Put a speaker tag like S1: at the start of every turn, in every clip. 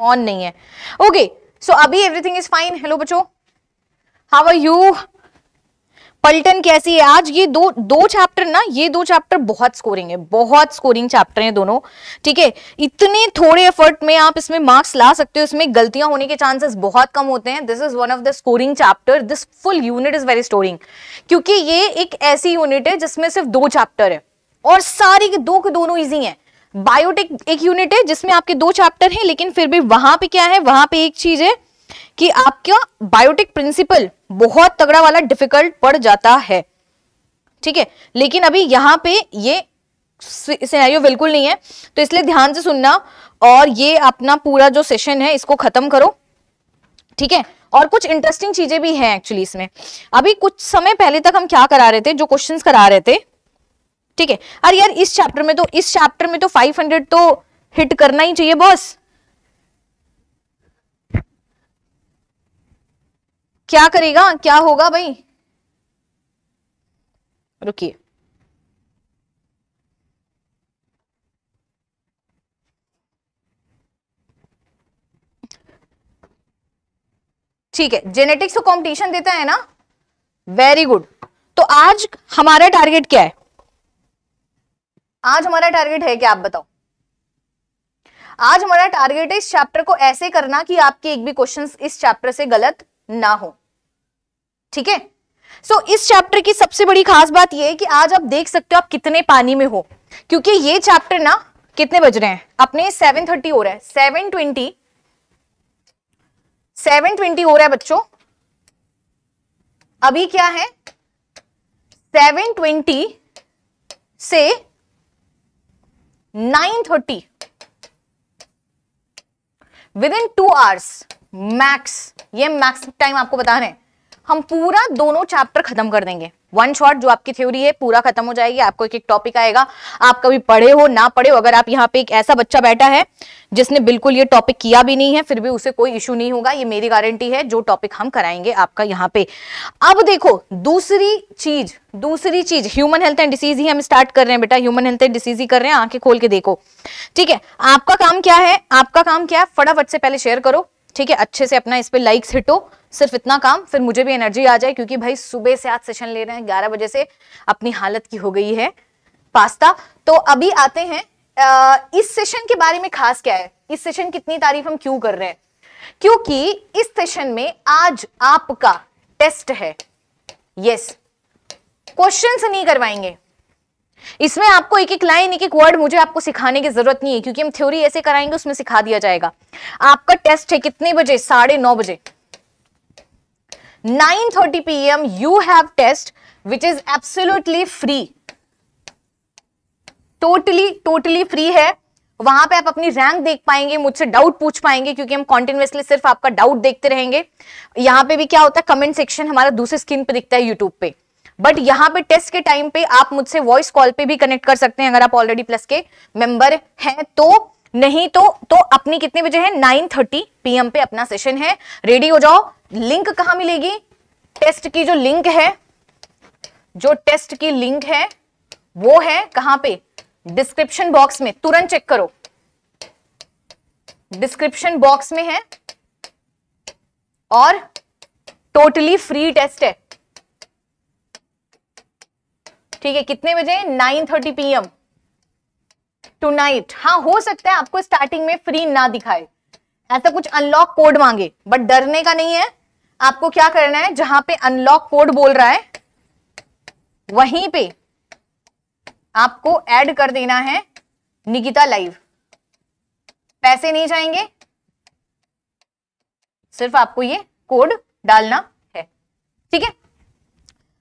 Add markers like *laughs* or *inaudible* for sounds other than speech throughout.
S1: On नहीं है okay so अभी एवरीथिंग इज फाइन हेलो बच्चो हाउ आर यू पल्टन कैसी है आज ये दो दो चैप्टर ना ये दो चैप्टर बहुत स्कोरिंग है बहुत स्कोरिंग चैप्टर है दोनों ठीक है इतने थोड़े एफर्ट में आप इसमें मार्क्स ला सकते हो इसमें गलतियां होने के चांसेस बहुत कम होते हैं this is one of the scoring chapter this full unit is very storing क्योंकि ये एक ऐसी यूनिट है जिसमें सिर्फ दो चैप्टर है और सारी के दो के दोनों ईजी है बायोटेक एक यूनिट है जिसमें आपके दो चैप्टर हैं लेकिन फिर भी वहां पे क्या है वहां पे एक चीज है कि आपका बायोटेक प्रिंसिपल बहुत तगड़ा वाला डिफिकल्ट पड़ जाता है ठीक है लेकिन अभी यहाँ पे ये सिनेरियो बिल्कुल नहीं है तो इसलिए ध्यान से सुनना और ये अपना पूरा जो सेशन है इसको खत्म करो ठीक है और कुछ इंटरेस्टिंग चीजें भी हैं एक्चुअली इसमें अभी कुछ समय पहले तक हम क्या करा रहे थे जो क्वेश्चंस करा रहे थे ठीक है अरे यार इस चैप्टर में तो इस चैप्टर में तो 500 तो हिट करना ही चाहिए बॉस क्या करेगा क्या होगा भाई रुकिए ठीक है जेनेटिक्स को कंपटीशन देता है ना वेरी गुड तो आज हमारा टारगेट क्या है आज हमारा टारगेट है क्या आप बताओ आज हमारा टारगेट है इस चैप्टर को ऐसे करना कि आपके एक भी क्वेश्चंस इस चैप्टर से गलत ना हो ठीक है सो इस चैप्टर की सबसे बड़ी खास बात यह है कि आज आप देख सकते हो आप कितने पानी में हो क्योंकि ये चैप्टर ना कितने बज रहे हैं अपने 7:30 हो रहा है 7:20 7:20 हो रहा है बच्चों अभी क्या है 7:20 से nine thirty within two hours max ये मैक्स टाइम आपको बता रहे हैं हम पूरा दोनों चैप्टर खत्म कर देंगे वन शॉट जो आपकी थ्योरी है पूरा खत्म हो जाएगी आपको एक एक टॉपिक आएगा आप कभी पढ़े हो ना पढ़े हो अगर आप यहाँ पे एक ऐसा बच्चा बैठा है जिसने बिल्कुल ये टॉपिक किया भी नहीं है फिर भी उसे कोई इश्यू नहीं होगा ये मेरी गारंटी है जो टॉपिक हम कराएंगे आपका यहाँ पे अब देखो दूसरी चीज दूसरी चीज ह्यूमन हेल्थ एंड डिसीज ही हम स्टार्ट कर रहे हैं बेटा ह्यूमन हेल्थ एंड डिसीज ही कर रहे हैं आंखें खोल के देखो ठीक है आपका काम क्या है आपका काम क्या है फटाफट से पहले शेयर करो ठीक है अच्छे से अपना इस पर लाइक्स हिटो सिर्फ इतना काम फिर मुझे भी एनर्जी आ जाए क्योंकि भाई सुबह से आज सेशन ले रहे हैं ग्यारह बजे से अपनी हालत की हो गई है पास्ता तो अभी आते हैं इस सेशन के बारे में खास क्या है इस सेशन कितनी तारीफ हम क्यों कर रहे हैं क्योंकि इस सेशन में आज आपका टेस्ट है यस क्वेश्चन नहीं करवाएंगे इसमें आपको एक एक लाइन एक एक वर्ड मुझे आपको सिखाने की जरूरत नहीं है क्योंकि हम थ्योरी ऐसे कराएंगे उसमें सिखा दिया जाएगा आपका टेस्ट है कितने बजे साढ़े नौ बजे 9:30 AM you have test which is absolutely free totally totally free है वहां पे आप अपनी रैंक देख पाएंगे मुझसे डाउट पूछ पाएंगे क्योंकि हम कॉन्टिन्यूसली सिर्फ आपका डाउट देखते रहेंगे यहां पे भी क्या होता है कमेंट सेक्शन हमारा दूसरे स्क्रीन पे दिखता है यूट्यूब पे बट यहां पे टेस्ट के टाइम पे आप मुझसे वॉइस कॉल पे भी कनेक्ट कर सकते हैं अगर आप ऑलरेडी प्लस के मेंबर हैं तो नहीं तो तो अपनी कितने बजे है थर्टी पीएम पे अपना सेशन है रेडी हो जाओ लिंक कहां मिलेगी टेस्ट की जो लिंक है जो टेस्ट की लिंक है वो है कहां पे डिस्क्रिप्शन बॉक्स में तुरंत चेक करो डिस्क्रिप्शन बॉक्स में है और टोटली फ्री टेस्ट है ठीक है कितने बजे 9:30 थर्टी पीएम टू नाइट हाँ हो सकता है आपको स्टार्टिंग में फ्री ना दिखाए ऐसा कुछ अनलॉक कोड मांगे बट डरने का नहीं है आपको क्या करना है जहां पे अनलॉक कोड बोल रहा है वहीं पे आपको ऐड कर देना है निकिता लाइव पैसे नहीं जाएंगे सिर्फ आपको ये कोड डालना है ठीक है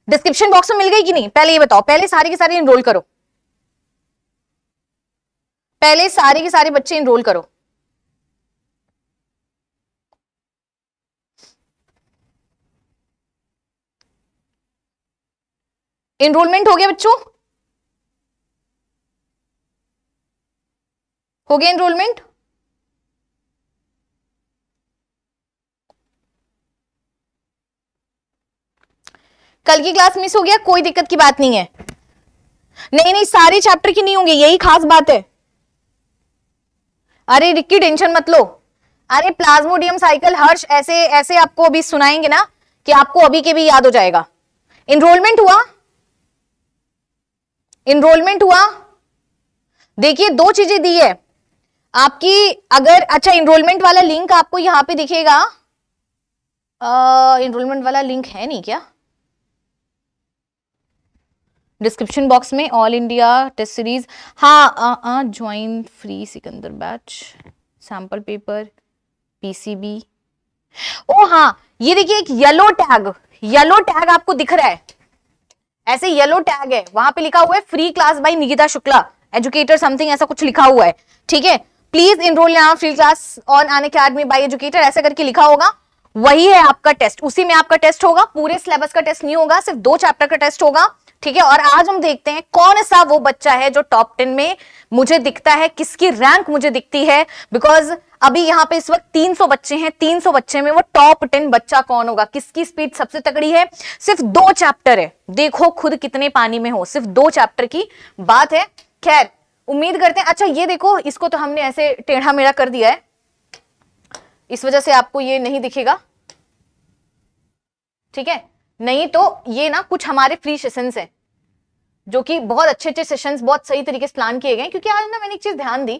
S1: डिस्क्रिप्शन बॉक्स में मिल गई कि नहीं पहले ये बताओ पहले सारे के सारे इनरोल करो पहले सारे के सारे बच्चे इनरोल करो इनरोलमेंट हो गया बच्चों हो गया इनरोलमेंट कल की क्लास मिस हो गया कोई दिक्कत की बात नहीं है नहीं नहीं सारे चैप्टर की नहीं होंगे यही खास बात है अरे रिक्की टेंशन मत लो अरे प्लाज्मोडियम साइकिल हर्ष ऐसे ऐसे आपको अभी सुनाएंगे ना कि आपको अभी के भी याद हो जाएगा इनरोलमेंट हुआ इनरोलमेंट हुआ देखिए दो चीजें दी है आपकी अगर अच्छा इनरोलमेंट वाला लिंक आपको यहां पे दिखेगा इनरोलमेंट वाला लिंक है नहीं क्या डिस्क्रिप्शन बॉक्स में ऑल इंडिया टेस्ट सीरीज हाँ आ, आ, join free Sikandar batch sample paper PCB ओ हाँ ये देखिए एक येलो टैग येलो टैग आपको दिख रहा है ऐसे येलो टैग है वहां पे लिखा हुआ है free class by Nikita Shukla educator something ऐसा कुछ लिखा हुआ है ठीक है प्लीज इनरोल यहाँ free class on Unacademy by educator ऐसा करके लिखा होगा वही है आपका टेस्ट उसी में आपका टेस्ट होगा पूरे सिलेबस का टेस्ट नहीं होगा सिर्फ दो चैप्टर का टेस्ट होगा ठीक है और आज हम देखते हैं कौन सा वो बच्चा है जो टॉप टेन में मुझे दिखता है किसकी रैंक मुझे दिखती है बिकॉज अभी यहाँ पे इस वक्त 300 बच्चे हैं 300 बच्चे में वो टॉप टेन बच्चा कौन होगा किसकी स्पीड सबसे तगड़ी है सिर्फ दो चैप्टर है देखो खुद कितने पानी में हो सिर्फ दो चैप्टर की बात है खैर उम्मीद करते हैं अच्छा ये देखो इसको तो हमने ऐसे टेढ़ा मेढ़ा कर दिया है इस वजह से आपको ये नहीं दिखेगा ठीक है नहीं तो ये ना कुछ हमारे फ्री सेशन है जो कि बहुत अच्छे अच्छे सेशंस बहुत सही तरीके से प्लान किए गए क्योंकि आज ना मैंने एक चीज ध्यान दी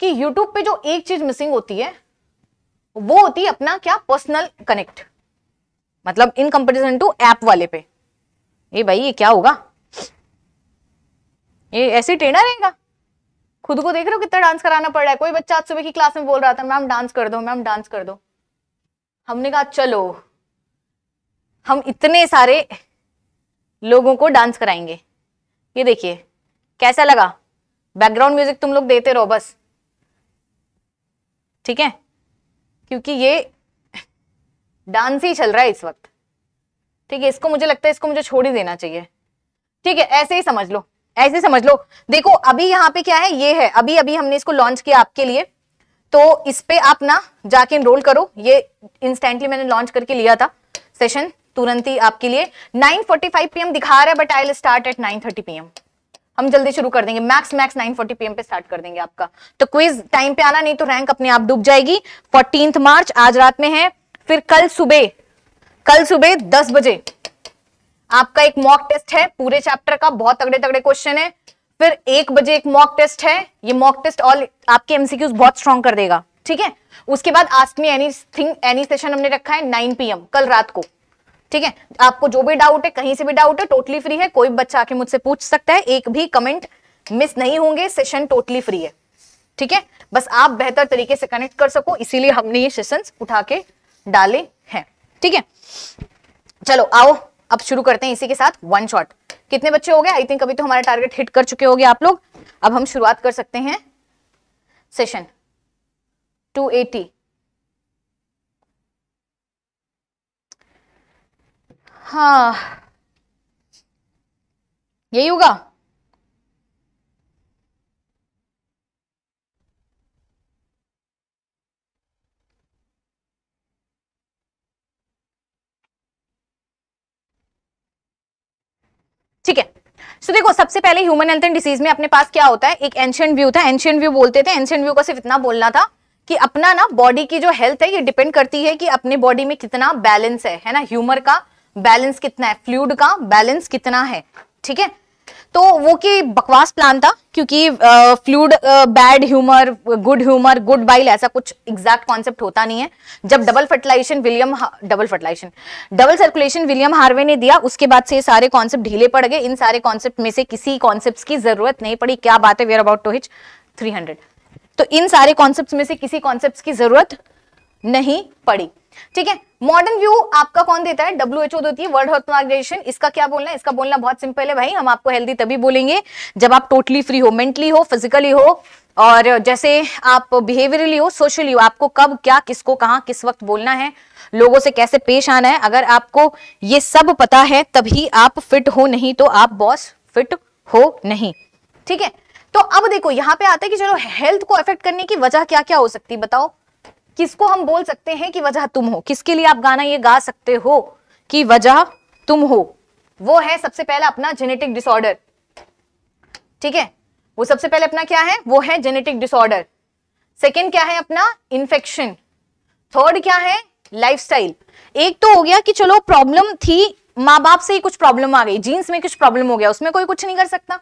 S1: कि यूट्यूब पे जो एक चीज मिसिंग होती है वो होती है अपना क्या पर्सनल कनेक्ट मतलब इन कंपेरिजन टू ऐप वाले पे ये भाई ये क्या होगा ये ऐसे ट्रेनर रहेगा खुद को देख रहे हो कितना डांस कराना पड़ रहा है कोई बच्चा आज सुबह की क्लास में बोल रहा था मैम डांस कर दो मैम डांस कर दो हमने कहा चलो हम इतने सारे लोगों को डांस कराएंगे ये देखिए कैसा लगा बैकग्राउंड म्यूजिक तुम लोग देते रहो बस ठीक है क्योंकि ये डांस ही चल रहा है इस वक्त ठीक है इसको मुझे लगता है इसको मुझे छोड़ ही देना चाहिए ठीक है ऐसे ही समझ लो ऐसे समझ लो देखो अभी यहाँ पे क्या है ये है अभी अभी हमने इसको लॉन्च किया आपके लिए तो इस पर आप ना जाके इनरोल करो ये इंस्टेंटली मैंने लॉन्च करके लिया था सेशन तुरंत ही आपके लिए 9:45 फोर्टी पीएम दिखा रहा है but I will start at 9:30 thirty PM हम जल्दी शुरू कर देंगे मैक्स मैक्स 9:40 फोर्टी पीएम पे स्टार्ट कर देंगे आपका तो क्विज टाइम पे आना नहीं तो रैंक अपने आप डूब जाएगी फोर्टीन मार्च आज रात में है फिर कल सुबह कल सुबह दस बजे आपका एक मॉक टेस्ट है पूरे चैप्टर का बहुत तगड़े तगड़े क्वेश्चन है फिर एक बजे एक मॉक टेस्ट है ये मॉक टेस्ट ऑल आपके एमसीक्यूज बहुत स्ट्रॉन्ग कर देगा ठीक है उसके बाद ask me anything any session हमने रखा है 9 पीएम कल रात को ठीक है आपको जो भी डाउट है कहीं से भी डाउट है टोटली फ्री है कोई बच्चा आके मुझसे पूछ सकता है एक भी कमेंट मिस नहीं होंगे सेशन टोटली फ्री है ठीक है बस आप बेहतर तरीके से कनेक्ट कर सको इसीलिए हमने ये सेशन उठा के डाले हैं ठीक है चलो आओ अब शुरू करते हैं इसी के साथ वन शॉट कितने बच्चे हो गए आई थिंक अभी तो हमारा टारगेट हिट कर चुके हो आप लोग अब हम शुरुआत कर सकते हैं सेशन 280 हाँ यही होगा ठीक है सो देखो सबसे पहले ह्यूमन हेल्थ एंड डिसीज में अपने पास क्या होता है एक एंशियंट व्यू था एंशियंट व्यू बोलते थे एंशियंट व्यू का सिर्फ इतना बोलना था कि अपना ना बॉडी की जो हेल्थ है ये डिपेंड करती है कि अपने बॉडी में कितना बैलेंस है है ना ह्यूमर का बैलेंस कितना है फ्लूड का बैलेंस कितना है ठीक है तो वो कि बकवास प्लान था क्योंकि fluid bad humour good humour good bile ऐसा कुछ एग्जैक्ट कॉन्सेप्ट होता नहीं है जब double fertilization William double fertilization double circulation William Harvey ने दिया उसके बाद से ये सारे कॉन्सेप्ट ढीले पड़ गए इन सारे कॉन्सेप्ट में से किसी कॉन्सेप्ट की जरूरत नहीं पड़ी क्या बात है where about two which three तो इन सारे कॉन्सेप्ट में से किसी कॉन्सेप्ट की जरूरत नहीं पड़ी ठीक है मॉडर्न व्यू आपका कौन देता है डब्ल्यू एच ओ देती है वर्ल्ड हेल्थ ऑर्गेनाइजेशन इसका क्या बोलना है इसका बोलना बहुत सिंपल है भाई हम आपको हेल्दी तभी बोलेंगे जब आप टोटली फ्री हो मेंटली हो फिजिकली हो और जैसे आप बिहेवियरली हो सोशली हो आपको कब क्या किसको कहा किस वक्त बोलना है लोगों से कैसे पेश आना है अगर आपको ये सब पता है तभी आप फिट हो नहीं तो आप बॉस फिट हो नहीं ठीक है तो अब देखो यहां पे आता है कि चलो हेल्थ को अफेक्ट करने की वजह क्या क्या हो सकती है बताओ किसको हम बोल सकते हैं कि वजह तुम हो किसके लिए आप गाना ये गा सकते हो कि वजह तुम हो वो है सबसे पहले अपना जेनेटिक डिसऑर्डर ठीक है वो सबसे पहले अपना क्या है वो है जेनेटिक डिसऑर्डर सेकेंड क्या है अपना इन्फेक्शन थर्ड क्या है लाइफस्टाइल एक तो हो गया कि चलो प्रॉब्लम थी माँ बाप से ही कुछ प्रॉब्लम आ गई जीन्स में कुछ प्रॉब्लम हो गया उसमें कोई कुछ नहीं कर सकता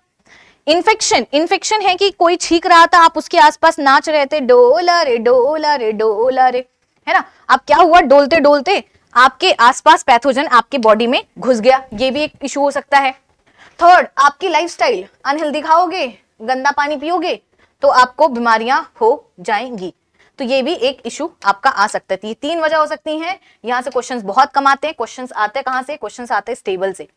S1: इन्फेक्शन इन्फेक्शन है कि कोई छींक रहा था आप उसके आसपास नाच रहे थे डोला रे डोला रे डोला रे है ना अब क्या हुआ डोलते डोलते आपके आसपास पैथोजन आपके बॉडी में घुस गया ये भी एक इशू हो सकता है थर्ड आपकी लाइफस्टाइल अनहेल्दी खाओगे गंदा पानी पियोगे तो आपको बीमारियां हो जाएंगी तो ये भी एक इशू आपका आ सकता है तो ये तीन वजह हो सकती हैं यहां से क्वेश्चंस बहुत कम आते हैं क्वेश्चंस आते हैं कहां से क्वेश्चंस आते हैं स्टेबल से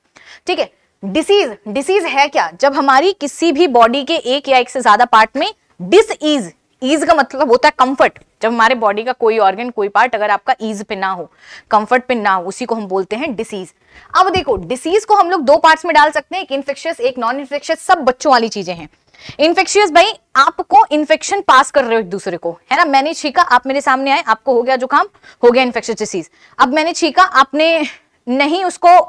S1: ठीक है डिसीज डिसीज है क्या जब हमारी किसी भी बॉडी के एक या एक से ज्यादा पार्ट में डिस ईज ईज का मतलब होता है कंफर्ट जब हमारे बॉडी का कोई ऑर्गन कोई पार्ट अगर आपका ईज पे ना हो कंफर्ट पे ना हो उसी को हम बोलते हैं डिसीज अब देखो डिसीज को हम लोग दो पार्ट्स में डाल सकते हैं एक इन्फेक्शियस एक नॉन इन्फेक्शियस सब बच्चों वाली चीजें हैं इन्फेक्शियस भाई आपको इन्फेक्शन पास कर रहे हो एक दूसरे को है ना मैंने छीका आप मेरे सामने आए आपको हो गया जुकाम हो गया इन्फेक्शियस डिसीज अब मैंने छीका आपने नहीं उसको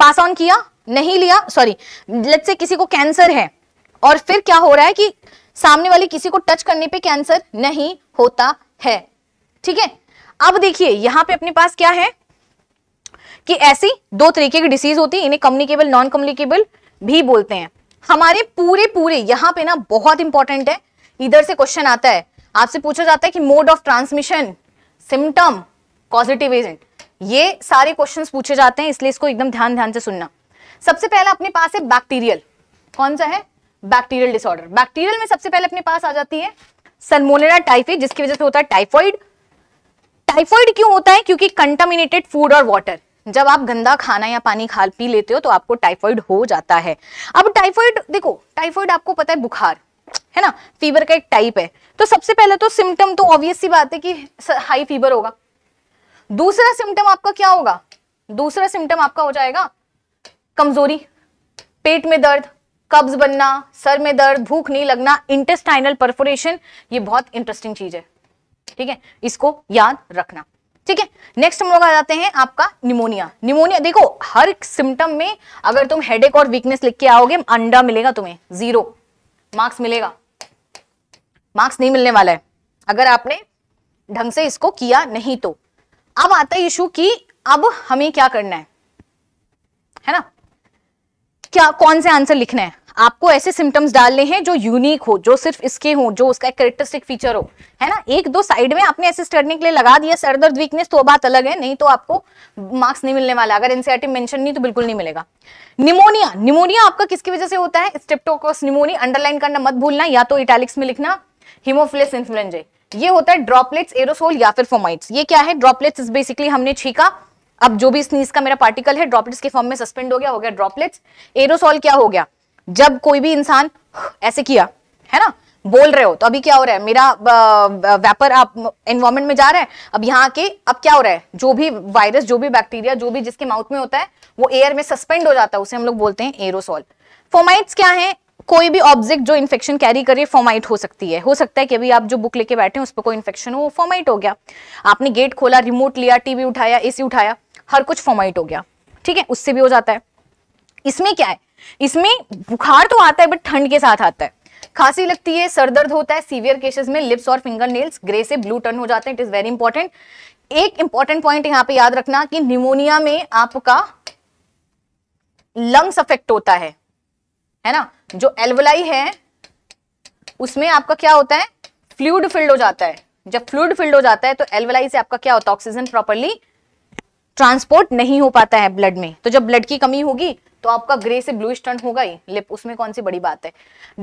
S1: पास ऑन किया नहीं लिया सॉरी लेट से किसी को कैंसर है और फिर क्या हो रहा है कि सामने वाले किसी को टच करने पे कैंसर नहीं होता है ठीक है अब देखिए यहां पे अपने पास क्या है कि ऐसी दो तरीके की डिसीज होती है इन्हें कम्युनिकेबल नॉन कम्युनिकेबल भी बोलते हैं हमारे पूरे पूरे यहां पे ना बहुत इंपॉर्टेंट है इधर से क्वेश्चन आता है आपसे पूछा जाता है कि mode of transmission symptom positive agent ये सारे क्वेश्चंस पूछे जाते हैं इसलिए इसको एकदम ध्यान ध्यान से सुनना सबसे पहला अपने पास है बैक्टीरियल कौन सा है बैक्टीरियल डिसऑर्डर बैक्टीरियल में सबसे पहले अपने पास आ जाती है सनमोनेरा टाइफी जिसकी वजह से होता है टाइफॉइड टाइफॉइड क्यों होता है क्योंकि कंटामिनेटेड फूड और वाटर जब आप गंदा खाना या पानी खा पी लेते हो तो आपको टाइफॉइड हो जाता है अब टाइफॉइड देखो टाइफॉइड आपको पता है बुखार है ना फीवर का एक टाइप है तो सबसे पहले तो सिम्टम तो ऑब्वियस सी बात है कि हाई फीवर होगा दूसरा सिम्टम आपका क्या होगा दूसरा सिम्टम आपका हो जाएगा कमजोरी पेट में दर्द कब्ज बनना सर में दर्द भूख नहीं लगना इंटेस्टाइनल परफोरेशन ये बहुत इंटरेस्टिंग चीज है ठीक है इसको याद रखना ठीक है नेक्स्ट हम लोग आ जाते हैं आपका निमोनिया निमोनिया देखो हर सिम्टम में अगर तुम हेडेक और वीकनेस लिख के आओगे अंडा मिलेगा तुम्हें जीरो मार्क्स मिलेगा मार्क्स नहीं मिलने वाला है अगर आपने ढंग से इसको किया नहीं तो अब आता है इशू कि अब हमें क्या करना है है ना क्या कौन से आंसर लिखना है आपको ऐसे सिम्टम्स डालने हैं जो यूनिक हो जो सिर्फ इसके हो जो उसका करेक्टरिस्टिक फीचर हो है ना एक दो साइड में आपने ऐसे करने के लिए लगा दिया सर दर्द वीकनेस तो बात अलग है नहीं तो आपको मार्क्स नहीं मिलने वाला अगर एनसीआरटी मेंशन नहीं तो बिल्कुल नहीं मिलेगा निमोनिया निमोनिया आपका किसकी वजह से होता है स्टेप्टोकोस निमोनिया अंडरलाइन करना मत भूलना या तो इटैलिक्स में लिखना हिमोफिलिस इन्फ्लुएंजे ये होता है ड्रॉपलेट्स एरोसोल या फिर फोमाइट्स ये क्या है ड्रॉपलेट्स बेसिकली हमने छीका अब जो भी स्नीज का मेरा पार्टिकल है ड्रॉपलेट्स के फॉर्म में सस्पेंड हो गया हो गया ड्रॉपलेट्स एरोसॉल क्या हो गया जब कोई भी इंसान ऐसे किया है ना बोल रहे हो तो अभी क्या हो रहा है मेरा वेपर आप एनवायरमेंट में जा रहा है अब यहाँ के अब क्या हो रहा है जो भी वायरस जो भी बैक्टीरिया जो भी जिसके माउथ में होता है वो एयर में सस्पेंड हो जाता है उसे हम लोग बोलते हैं एरोसॉल फोमाइट्स क्या है कोई भी ऑब्जेक्ट जो इन्फेक्शन कैरी करे फोमाइट हो सकती है हो सकता है कि अभी आप जो बुक लेके बैठे हैं उस पर कोई इन्फेक्शन हो वो फोमाइट हो गया आपने गेट खोला रिमोट लिया टीवी उठाया एसी उठाया हर कुछ फॉर्माइट हो गया ठीक है उससे भी हो जाता है इसमें क्या है इसमें बुखार तो आता है बट ठंड के साथ आता है खांसी लगती है सर दर्द होता है सीवियर केसेस में लिप्स और फिंगर नेल्स ग्रे से ब्लू टर्न हो जाते हैं इट इज वेरी इंपॉर्टेंट एक इंपॉर्टेंट पॉइंट यहां पे याद रखना कि निमोनिया में आपका लंग्स अफेक्ट होता है है ना जो एल्वलाई है उसमें आपका क्या होता है फ्लूड फिल्ड हो जाता है जब फ्लूड फिल्ड हो जाता है तो एल्वलाई से आपका क्या होता है ऑक्सीजन प्रॉपरली ट्रांसपोर्ट नहीं हो पाता है ब्लड में तो जब ब्लड की कमी होगी तो आपका ग्रे से ब्लू टर्न होगा ही लिप उसमें कौन सी बड़ी बात है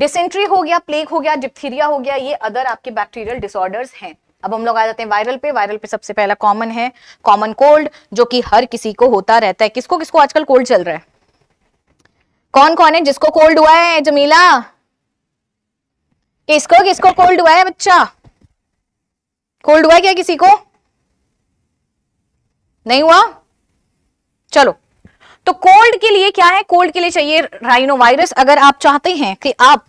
S1: डिसेंट्री हो गया प्लेग हो गया डिप्थीरिया हो गया ये अदर आपके बैक्टीरियल डिसऑर्डर्स हैं अब हम लोग आ जाते हैं वायरल पे वायरल पे सबसे पहला कॉमन है कॉमन कोल्ड जो कि हर किसी को होता रहता है किसको किसको आजकल कोल्ड चल रहा है कौन कौन है जिसको कोल्ड हुआ है जमीला किसको किसको कोल्ड हुआ है बच्चा कोल्ड हुआ है क्या किसी को नहीं हुआ चलो तो कोल्ड के लिए क्या है कोल्ड के लिए चाहिए राइनोवायरस अगर आप चाहते हैं कि आप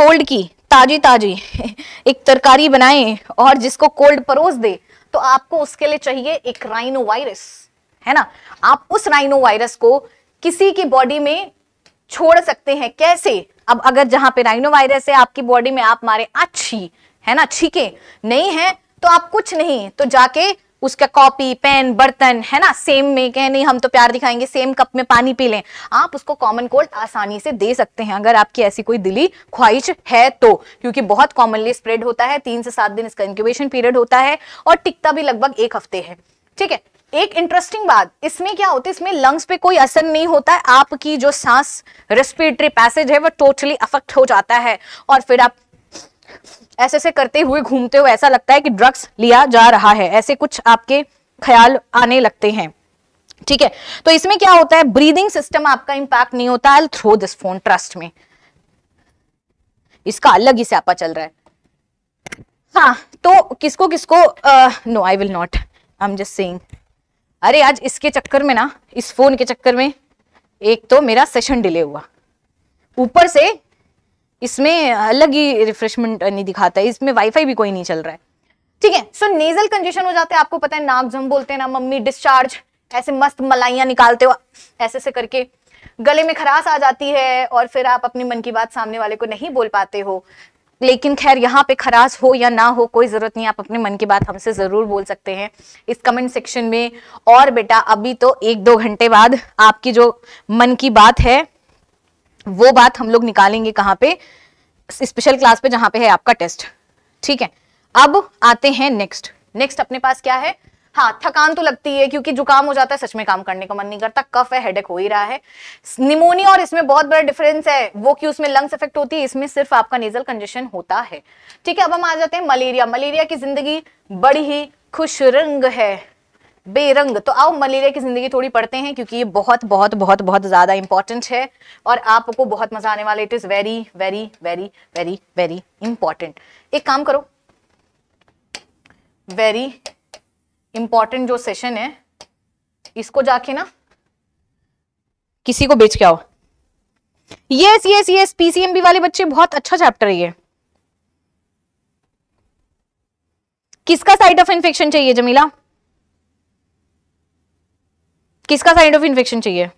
S1: कोल्ड की ताजी ताजी *laughs* एक तरकारी बनाएं और जिसको कोल्ड परोस दे तो आपको उसके लिए चाहिए एक राइनोवायरस है ना आप उस राइनोवायरस को किसी की बॉडी में छोड़ सकते हैं कैसे अब अगर जहां पे राइनोवायरस है आपकी बॉडी में आप मारे अच्छी है ना ठीक है नहीं है तो आप कुछ नहीं तो जाके उसका कॉपी पेन बर्तन है ना सेम में कहे नहीं हम तो प्यार दिखाएंगे सेम कप में पानी पी लें आप उसको कॉमन कोल्ड आसानी से दे सकते हैं अगर आपकी ऐसी कोई दिली ख्वाहिश है तो क्योंकि बहुत कॉमनली स्प्रेड होता है तीन से सात दिन इसका इंक्यूबेशन पीरियड होता है और टिकता भी लगभग एक हफ्ते है ठीक है एक इंटरेस्टिंग बात इसमें क्या होता है इसमें लंग्स पे कोई असर नहीं होता है आपकी जो सांस रेस्पिरेटरी पैसेज है वो टोटली अफेक्ट हो जाता है और फिर आप ऐसे ऐसे करते हुए घूमते हुए ऐसा लगता है कि ड्रग्स लिया जा रहा है ऐसे कुछ आपके ख्याल आने लगते हैं ठीक है तो इसमें क्या होता है ब्रीदिंग सिस्टम आपका इंपैक्ट नहीं होता I throw this phone trust में इसका अलग ही स्यापा चल रहा है हाँ तो किसको किसको no I will not I am just saying अरे आज इसके चक्कर में ना इस फोन के चक्कर में एक तो मेरा सेशन डिले हुआ ऊपर से इसमें अलग ही रिफ्रेशमेंट नहीं दिखाता है इसमें वाईफाई भी कोई नहीं चल रहा है ठीक है सो नेजल कंजेशन हो जाता है आपको पता है नाक जम बोलते हैं ना मम्मी डिस्चार्ज ऐसे मस्त मलाइया निकालते हो ऐसे से करके गले में खराश आ जाती है और फिर आप अपनी मन की बात सामने वाले को नहीं बोल पाते हो लेकिन खैर यहाँ पे खराश हो या ना हो कोई ज़रूरत नहीं आप अपने मन की बात हमसे ज़रूर बोल सकते हैं इस कमेंट सेक्शन में और बेटा अभी तो एक दो घंटे बाद आपकी जो मन की बात है वो बात हम लोग निकालेंगे कहां पे स्पेशल क्लास पे जहां पे है आपका टेस्ट ठीक है अब आते हैं नेक्स्ट नेक्स्ट अपने पास क्या है हाँ थकान तो लगती है क्योंकि जुकाम हो जाता है सच में काम करने का मन नहीं करता कफ है हेडेक हो ही रहा है निमोनिया और इसमें बहुत बड़ा डिफरेंस है वो कि उसमें लंग्स इफेक्ट होती है इसमें सिर्फ आपका नेजल कंजेशन होता है ठीक है अब हम आ जाते हैं मलेरिया मलेरिया की जिंदगी बड़ी ही खुश रंग है बेरंग तो आओ मलेरिया की जिंदगी थोड़ी पढ़ते हैं क्योंकि ये बहुत बहुत बहुत बहुत ज्यादा इंपॉर्टेंट है और आपको बहुत मजा आने वाला it is very very very very very important एक काम करो वेरी इंपॉर्टेंट जो सेशन है इसको जाके ना किसी को बेच के आओ यस यस यस पीसीएमबी वाले बच्चे बहुत अच्छा चैप्टर है ये किसका साइड ऑफ इन्फेक्शन चाहिए जमीला किसका साइड ऑफ इन्फेक्शन चाहिए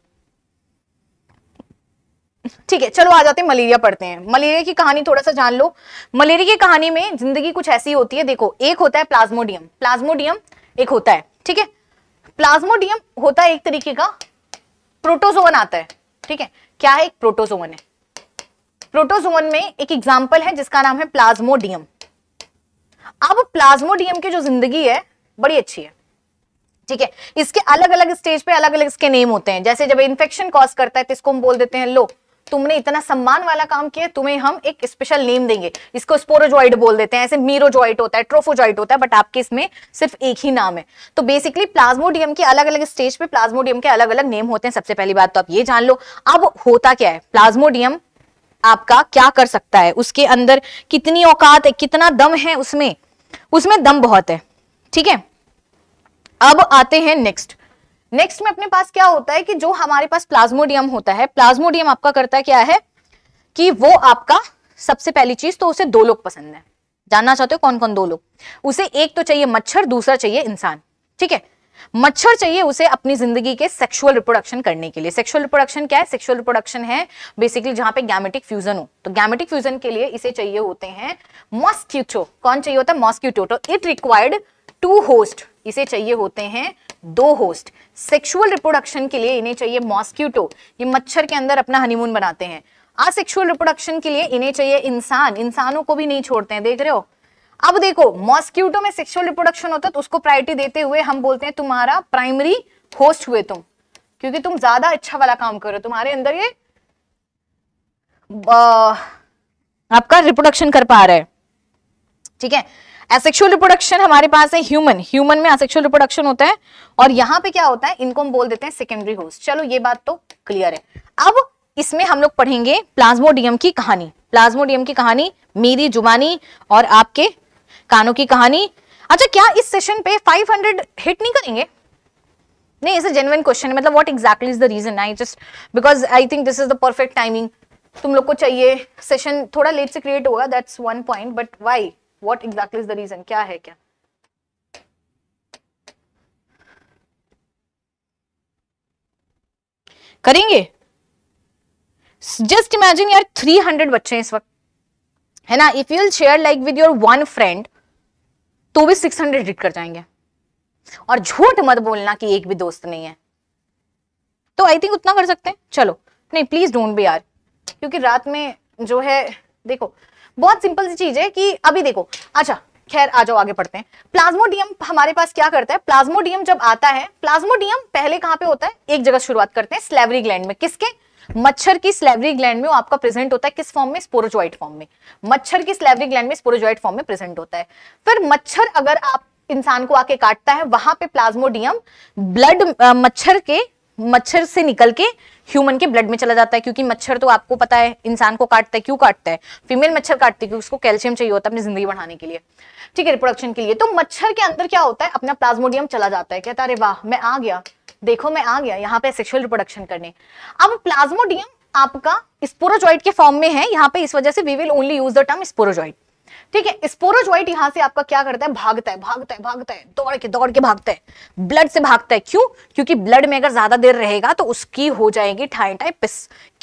S1: ठीक है चलो आ जाते हैं मलेरिया पढ़ते हैं मलेरिया की कहानी थोड़ा सा जान लो मलेरिया की कहानी में जिंदगी कुछ ऐसी होती है देखो एक होता है प्लाज्मोडियम प्लाज्मोडियम एक होता है ठीक है प्लाज्मोडियम होता है एक तरीके का प्रोटोजोवन आता है ठीक है क्या है एक प्रोटोजोवन है प्रोटोजोवन में एक एग्जाम्पल है जिसका नाम है प्लाज्मोडियम अब प्लाज्मोडियम की जो जिंदगी है बड़ी अच्छी है ठीक है इसके अलग अलग स्टेज पे अलग अलग इसके नेम होते हैं जैसे जब इन्फेक्शन कॉज करता है तो इसको हम बोल देते हैं लो तुमने इतना सम्मान वाला काम किया तुम्हें हम एक स्पेशल नेम देंगे इसको स्पोरोजॉइड बोल देते हैं ऐसे मीरोजॉइड होता है ट्रोफोजॉइड होता है बट आपके इसमें सिर्फ एक ही नाम है तो बेसिकली प्लाज्मोडियम के अलग अलग स्टेज पे प्लाज्मोडियम के अलग अलग नेम होते हैं सबसे पहली बात तो आप ये जान लो अब होता क्या है प्लाज्मोडियम आपका क्या कर सकता है उसके अंदर कितनी औकात है कितना दम है उसमें उसमें दम बहुत है ठीक है अब आते हैं नेक्स्ट नेक्स्ट में अपने पास क्या होता है कि जो हमारे पास प्लाज्मोडियम होता है प्लाज्मोडियम आपका करता क्या है कि वो आपका सबसे पहली चीज तो उसे दो लोग पसंद है जानना चाहते हो कौन कौन दो लोग उसे एक तो चाहिए मच्छर दूसरा चाहिए इंसान ठीक है मच्छर चाहिए उसे अपनी जिंदगी के सेक्सुअल रिप्रोडक्शन करने के लिए सेक्सुअल रिप्रोडक्शन क्या है सेक्सुअल रिप्रोडक्शन है बेसिकली जहां पे गैमेटिक फ्यूजन हो तो गैमेटिक फ्यूजन के लिए इसे चाहिए होते हैं मॉस्क्यूटो कौन चाहिए होता है मॉस्क्यूटो तो इट रिक्वायर्ड टू होस्ट इसे चाहिए होते हैं दो होस्ट सेक्सुअल रिप्रोडक्शन के लिए इन्हें चाहिए मॉस्क्यूटो ये मच्छर के अंदर अपना हनीमून बनाते हैं असेक्सुअल रिप्रोडक्शन के लिए इन्हें चाहिए इंसान इंसानों को भी नहीं छोड़ते हैं देख रहे हो अब देखो मॉस्क्यूटो में सेक्सुअल रिप्रोडक्शन होता है तो उसको प्रायोरिटी देते हुए हम बोलते हैं तुम्हारा प्राइमरी होस्ट हुए तुम क्योंकि तुम ज्यादा अच्छा वाला काम करो तुम्हारे अंदर ये आपका रिप्रोडक्शन कर पा रहा है ठीक है एसेक्सुअल रिप्रोडक्शन हमारे पास है ह्यूमन ह्यूमन में असेक्शुअल रिप्रोडक्शन होता है और यहाँ पे क्या होता है इनको हम बोल देते हैं सेकेंडरी होस्ट चलो ये बात तो क्लियर है अब इसमें हम लोग पढ़ेंगे प्लाज्मोडियम की कहानी प्लाज्मोडियम की कहानी मेरी जुबानी और आपके कानों की कहानी अच्छा क्या इस सेशन पे 500 हिट नहीं करेंगे नहीं इसे जेनुअन क्वेश्चन है मतलब what exactly is the reason I just because I think this is the perfect timing तुम लोग को चाहिए सेशन थोड़ा लेट से क्रिएट होगा that's one point but why what exactly is the reason क्या है क्या करेंगे जस्ट इमेजिन यार 300 बच्चे हैं इस वक्त है ना if you'll share like with your one friend तो भी 600 रीड कर जाएंगे और झूठ मत बोलना कि एक भी दोस्त नहीं है तो आई थिंक उतना कर सकते हैं चलो नहीं प्लीज डोंट बी यार क्योंकि रात में जो है देखो बहुत सिंपल सी चीज है कि अभी देखो अच्छा खैर आ जाओ आगे पढ़ते हैं प्लाज्मोडियम हमारे पास क्या करता है प्लाज्मोडियम जब आता है प्लाज्मोडियम पहले कहां पे होता है एक जगह शुरुआत करते हैं स्लेवरी ग्लैंड में किसके मच्छर की स्लेवरी ग्लैंड में वो आपका प्रेजेंट होता है किस फॉर्म में स्पोरोजॉइड फॉर्म में मच्छर की स्लेवरी ग्लैंड में स्पोरोजॉइड फॉर्म में प्रेजेंट होता है फिर मच्छर अगर आप इंसान को आके काटता है वहां पे प्लाज्मोडियम ब्लड मच्छर के मच्छर से निकल के ह्यूमन के ब्लड में चला जाता है क्योंकि मच्छर तो आपको पता है इंसान को काटता है क्यों काटता है फीमेल मच्छर काटती है क्योंकि उसको कैल्शियम चाहिए होता है अपनी जिंदगी बढ़ाने के लिए ठीक है रिप्रोडक्शन के लिए तो मच्छर के अंदर क्या होता है अपना प्लाज्मोडियम चला जाता है कहता अरे वाह मैं आ गया देखो मैं आ गया यहाँ पे सेक्सुअल रिप्रोडक्शन करने अब प्लाज्मोडियम आपका स्पोरोजॉइड के फॉर्म में है यहाँ पे इस वजह से we will only use the term sporozoite ठीक है स्पोरोजॉइट यहां से आपका क्या करता है भागता है भागता है भागता है दौड़ के दौड़ के भागता है ब्लड से भागता है क्यों क्योंकि ब्लड में अगर ज्यादा देर रहेगा तो उसकी हो जाएगी ठाई ठाई पिस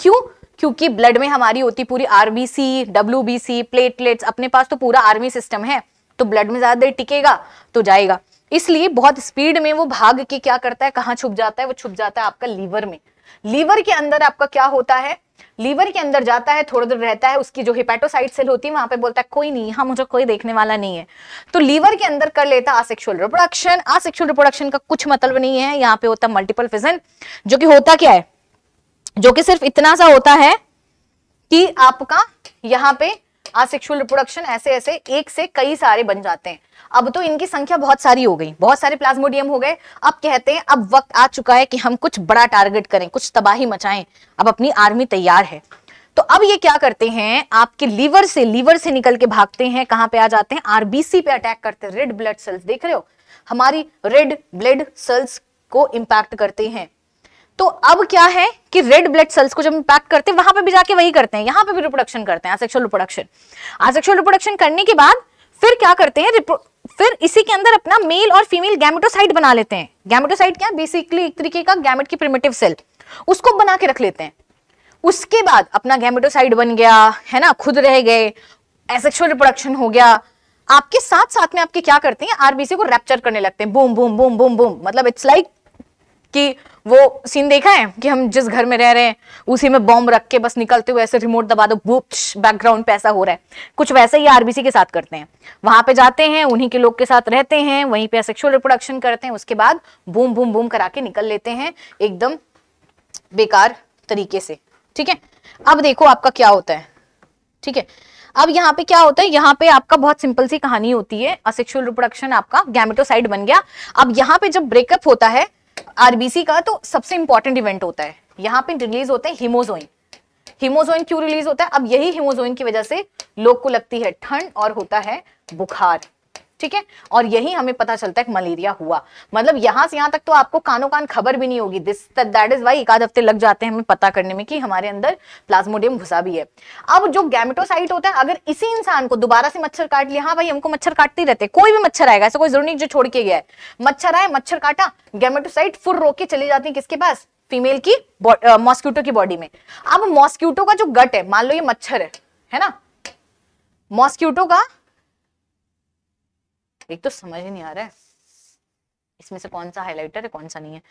S1: क्यों क्योंकि ब्लड में हमारी होती पूरी आरबीसी डब्ल्यू प्लेटलेट्स अपने पास तो पूरा आर्मी सिस्टम है तो ब्लड में ज्यादा देर टिकेगा तो जाएगा इसलिए बहुत स्पीड में वो भाग के क्या करता है कहां छुप जाता है वो छुप जाता है आपका लीवर में लीवर के अंदर आपका क्या होता है लीवर के अंदर जाता है थोड़ी देर रहता है उसकी जो हिपेटोसाइट सेल होती है वहां पे बोलता है कोई नहीं हाँ मुझे कोई देखने वाला नहीं है तो लीवर के अंदर कर लेता आसेक्सुअल रिप्रोडक्शन आसेक्सुअल रिप्रोडक्शन का कुछ मतलब नहीं है यहाँ पे होता मल्टीपल फिजन जो कि होता क्या है जो कि सिर्फ इतना सा होता है कि आपका यहाँ पे आसेक्सुअल रिप्रोडक्शन ऐसे ऐसे एक से कई सारे बन जाते हैं अब तो इनकी संख्या बहुत सारी हो गई बहुत सारे प्लाज्मोडियम हो गए अब कहते हैं अब वक्त आ चुका है कि हम कुछ बड़ा टारगेट करें कुछ तबाही मचाएं अब अपनी आर्मी तैयार है तो अब ये क्या करते हैं आपके लीवर से लीवर से निकल के भागते हैं कहां पे आ जाते हैं आरबीसी पे अटैक करते हैं रेड ब्लड सेल्स देख रहे हो हमारी रेड ब्लड सेल्स को इंपैक्ट करते हैं तो अब क्या है कि रेड ब्लड सेल्स को जब इंपैक्ट करते हैं वहां पर भी जाके वही करते हैं यहां पर भी रिपोर्डक्शन करते हैं आसेक्सुअल रिप्रोडक्शन आसेक्सुअल रिप्रोडक्शन करने के बाद फिर क्या करते हैं फिर इसी के अंदर अपना मेल और फीमेल गैमेटोसाइट बना लेते हैं गैमेटोसाइट क्या बेसिकली एक तरीके का गैमेट की प्रिमेटिव सेल उसको बना के रख लेते हैं उसके बाद अपना गैमेटोसाइट बन गया है ना खुद रह गए एसेक्सुअल रिप्रोडक्शन हो गया आपके साथ साथ में आपके क्या करते हैं आरबीसी को रैप्चर करने लगते हैं boom boom boom boom boom मतलब इट्स लाइक like कि वो सीन देखा है कि हम जिस घर में रह रहे हैं उसी में बॉम्ब रख के बस निकलते हुए ऐसे रिमोट दबा दो बैकग्राउंड पे ऐसा हो रहा है कुछ वैसे ही आरबीसी के साथ करते हैं वहां पे जाते हैं उन्हीं के लोग के साथ रहते हैं वहीं पे सेक्सुअल रिप्रोडक्शन करते हैं उसके बाद बूम बूम बूम करा के निकल लेते हैं एकदम बेकार तरीके से ठीक है अब देखो आपका क्या होता है ठीक है अब यहाँ पे क्या होता है यहाँ पे आपका बहुत सिंपल सी कहानी होती है असेक्सुअल रिप्रोडक्शन आपका गैमेटोसाइड बन गया अब यहाँ पे जब ब्रेकअप होता है आरबीसी का तो सबसे इंपॉर्टेंट इवेंट होता है यहां पे रिलीज होते हैं हिमोजोइन हिमोजोइन क्यों रिलीज होता है अब यही हिमोजोइन की वजह से लोग को लगती है ठंड और होता है बुखार ठीक है और यही हमें पता चलता है मलेरिया हुआ मतलब यहां से यहां तक तो आपको कानो कान खबर भी नहीं होगी दिस दैट इज वाई एक आध हफ्ते लग जाते हैं हमें पता करने में कि हमारे अंदर प्लाज्मोडियम घुसा भी है अब जो गैमेटोसाइट होता है अगर इसी इंसान को दोबारा से मच्छर काट लिया हाँ भाई हमको मच्छर काटते रहते कोई भी मच्छर आएगा ऐसा कोई जरूरी जो छोड़ के गया है मच्छर आए मच्छर काटा गैमेटोसाइट फुर रोक के चले जाती है किसके पास फीमेल की मॉस्क्यूटो की बॉडी में अब मॉस्क्यूटो का जो गट है मान लो ये मच्छर है है ना मॉस्क्यूटो का एक तो समझ ही नहीं आ रहा है इसमें से कौन सा हाईलाइटर है कौन सा नहीं है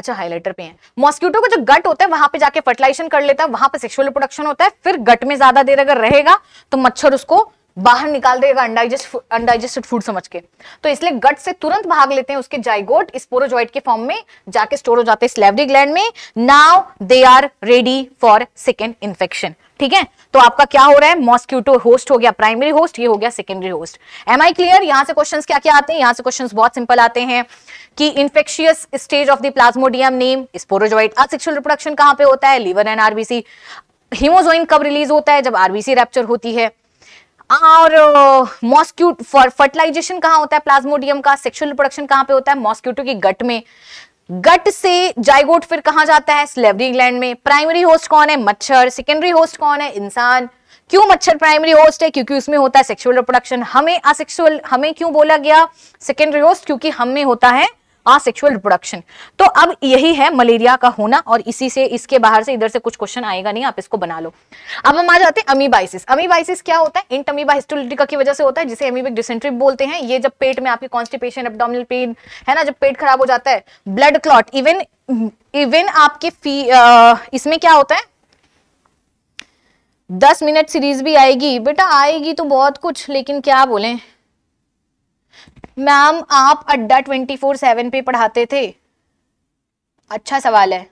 S1: अच्छा हाईलाइटर पे है मॉस्क्यूटो को जो गट होता है वहां पे जाके फर्टिलाइजेशन कर लेता है वहां पे सेक्सुअल रिप्रोडक्शन होता है फिर गट में ज्यादा देर अगर रहेगा तो मच्छर उसको बाहर निकाल देगा अंडाइजेस्ट अंडाइजेस्टेड फूड समझ के तो इसलिए गट से तुरंत भाग लेते हैं उसके जाइगोट स्पोरोजॉइड के फॉर्म में जाके स्टोर हो जाते हैं स्लेवरी ग्लैंड में now they are ready for second infection ठीक है तो आपका क्या हो रहा है मॉस्क्यूटो होस्ट हो गया प्राइमरी होस्ट ये हो गया secondary host am I clear यहां से क्वेश्चन क्या क्या आते हैं यहां से क्वेश्चन बहुत सिंपल आते हैं कि infectious stage of the plasmodium name sporozoite asexual reproduction कहां पे होता है लीवर एंड आरबीसी हिमोजोइन कब रिलीज होता है जब आरबीसी रैप्चर होती है और मॉस्क्यूट फर्टिलाइजेशन कहां होता है प्लाज्मोडियम का सेक्सुअल रिप्रोडक्शन कहां पे होता है मॉस्क्यूटो की गट में गट से जाइगोट फिर कहा जाता है स्लेवरी ग्लैंड में प्राइमरी होस्ट कौन है मच्छर सेकेंडरी होस्ट कौन है इंसान क्यों मच्छर प्राइमरी होस्ट है क्योंकि उसमें होता है सेक्सुअल रिप्रोडक्शन हमें असेक्सुअल हमें क्यों बोला गया सेकेंडरी होस्ट क्योंकि हमें होता है आसेक्सुअल रिप्रोडक्शन तो अब यही है मलेरिया का होना और इसी से इसके बाहर से इधर से कुछ क्वेश्चन आएगा नहीं आप इसको बना लो अब हम आ जाते हैं अमीबाइसिस अमीबाइसिस क्या होता है इंट अमीबा हिस्टोलिटिका की वजह से होता है जिसे अमीबिक डिसेंट्री बोलते हैं ये जब पेट में आपकी कॉन्स्टिपेशन एबडोमिनल पेन है ना जब पेट खराब हो जाता है ब्लड क्लॉट इवन इवन आपके फी इसमें क्या होता है दस मिनट सीरीज भी आएगी बेटा आएगी तो बहुत कुछ लेकिन क्या बोलें मैम आप अड्डा ट्वेंटी फोर सेवन पे पढ़ाते थे अच्छा सवाल है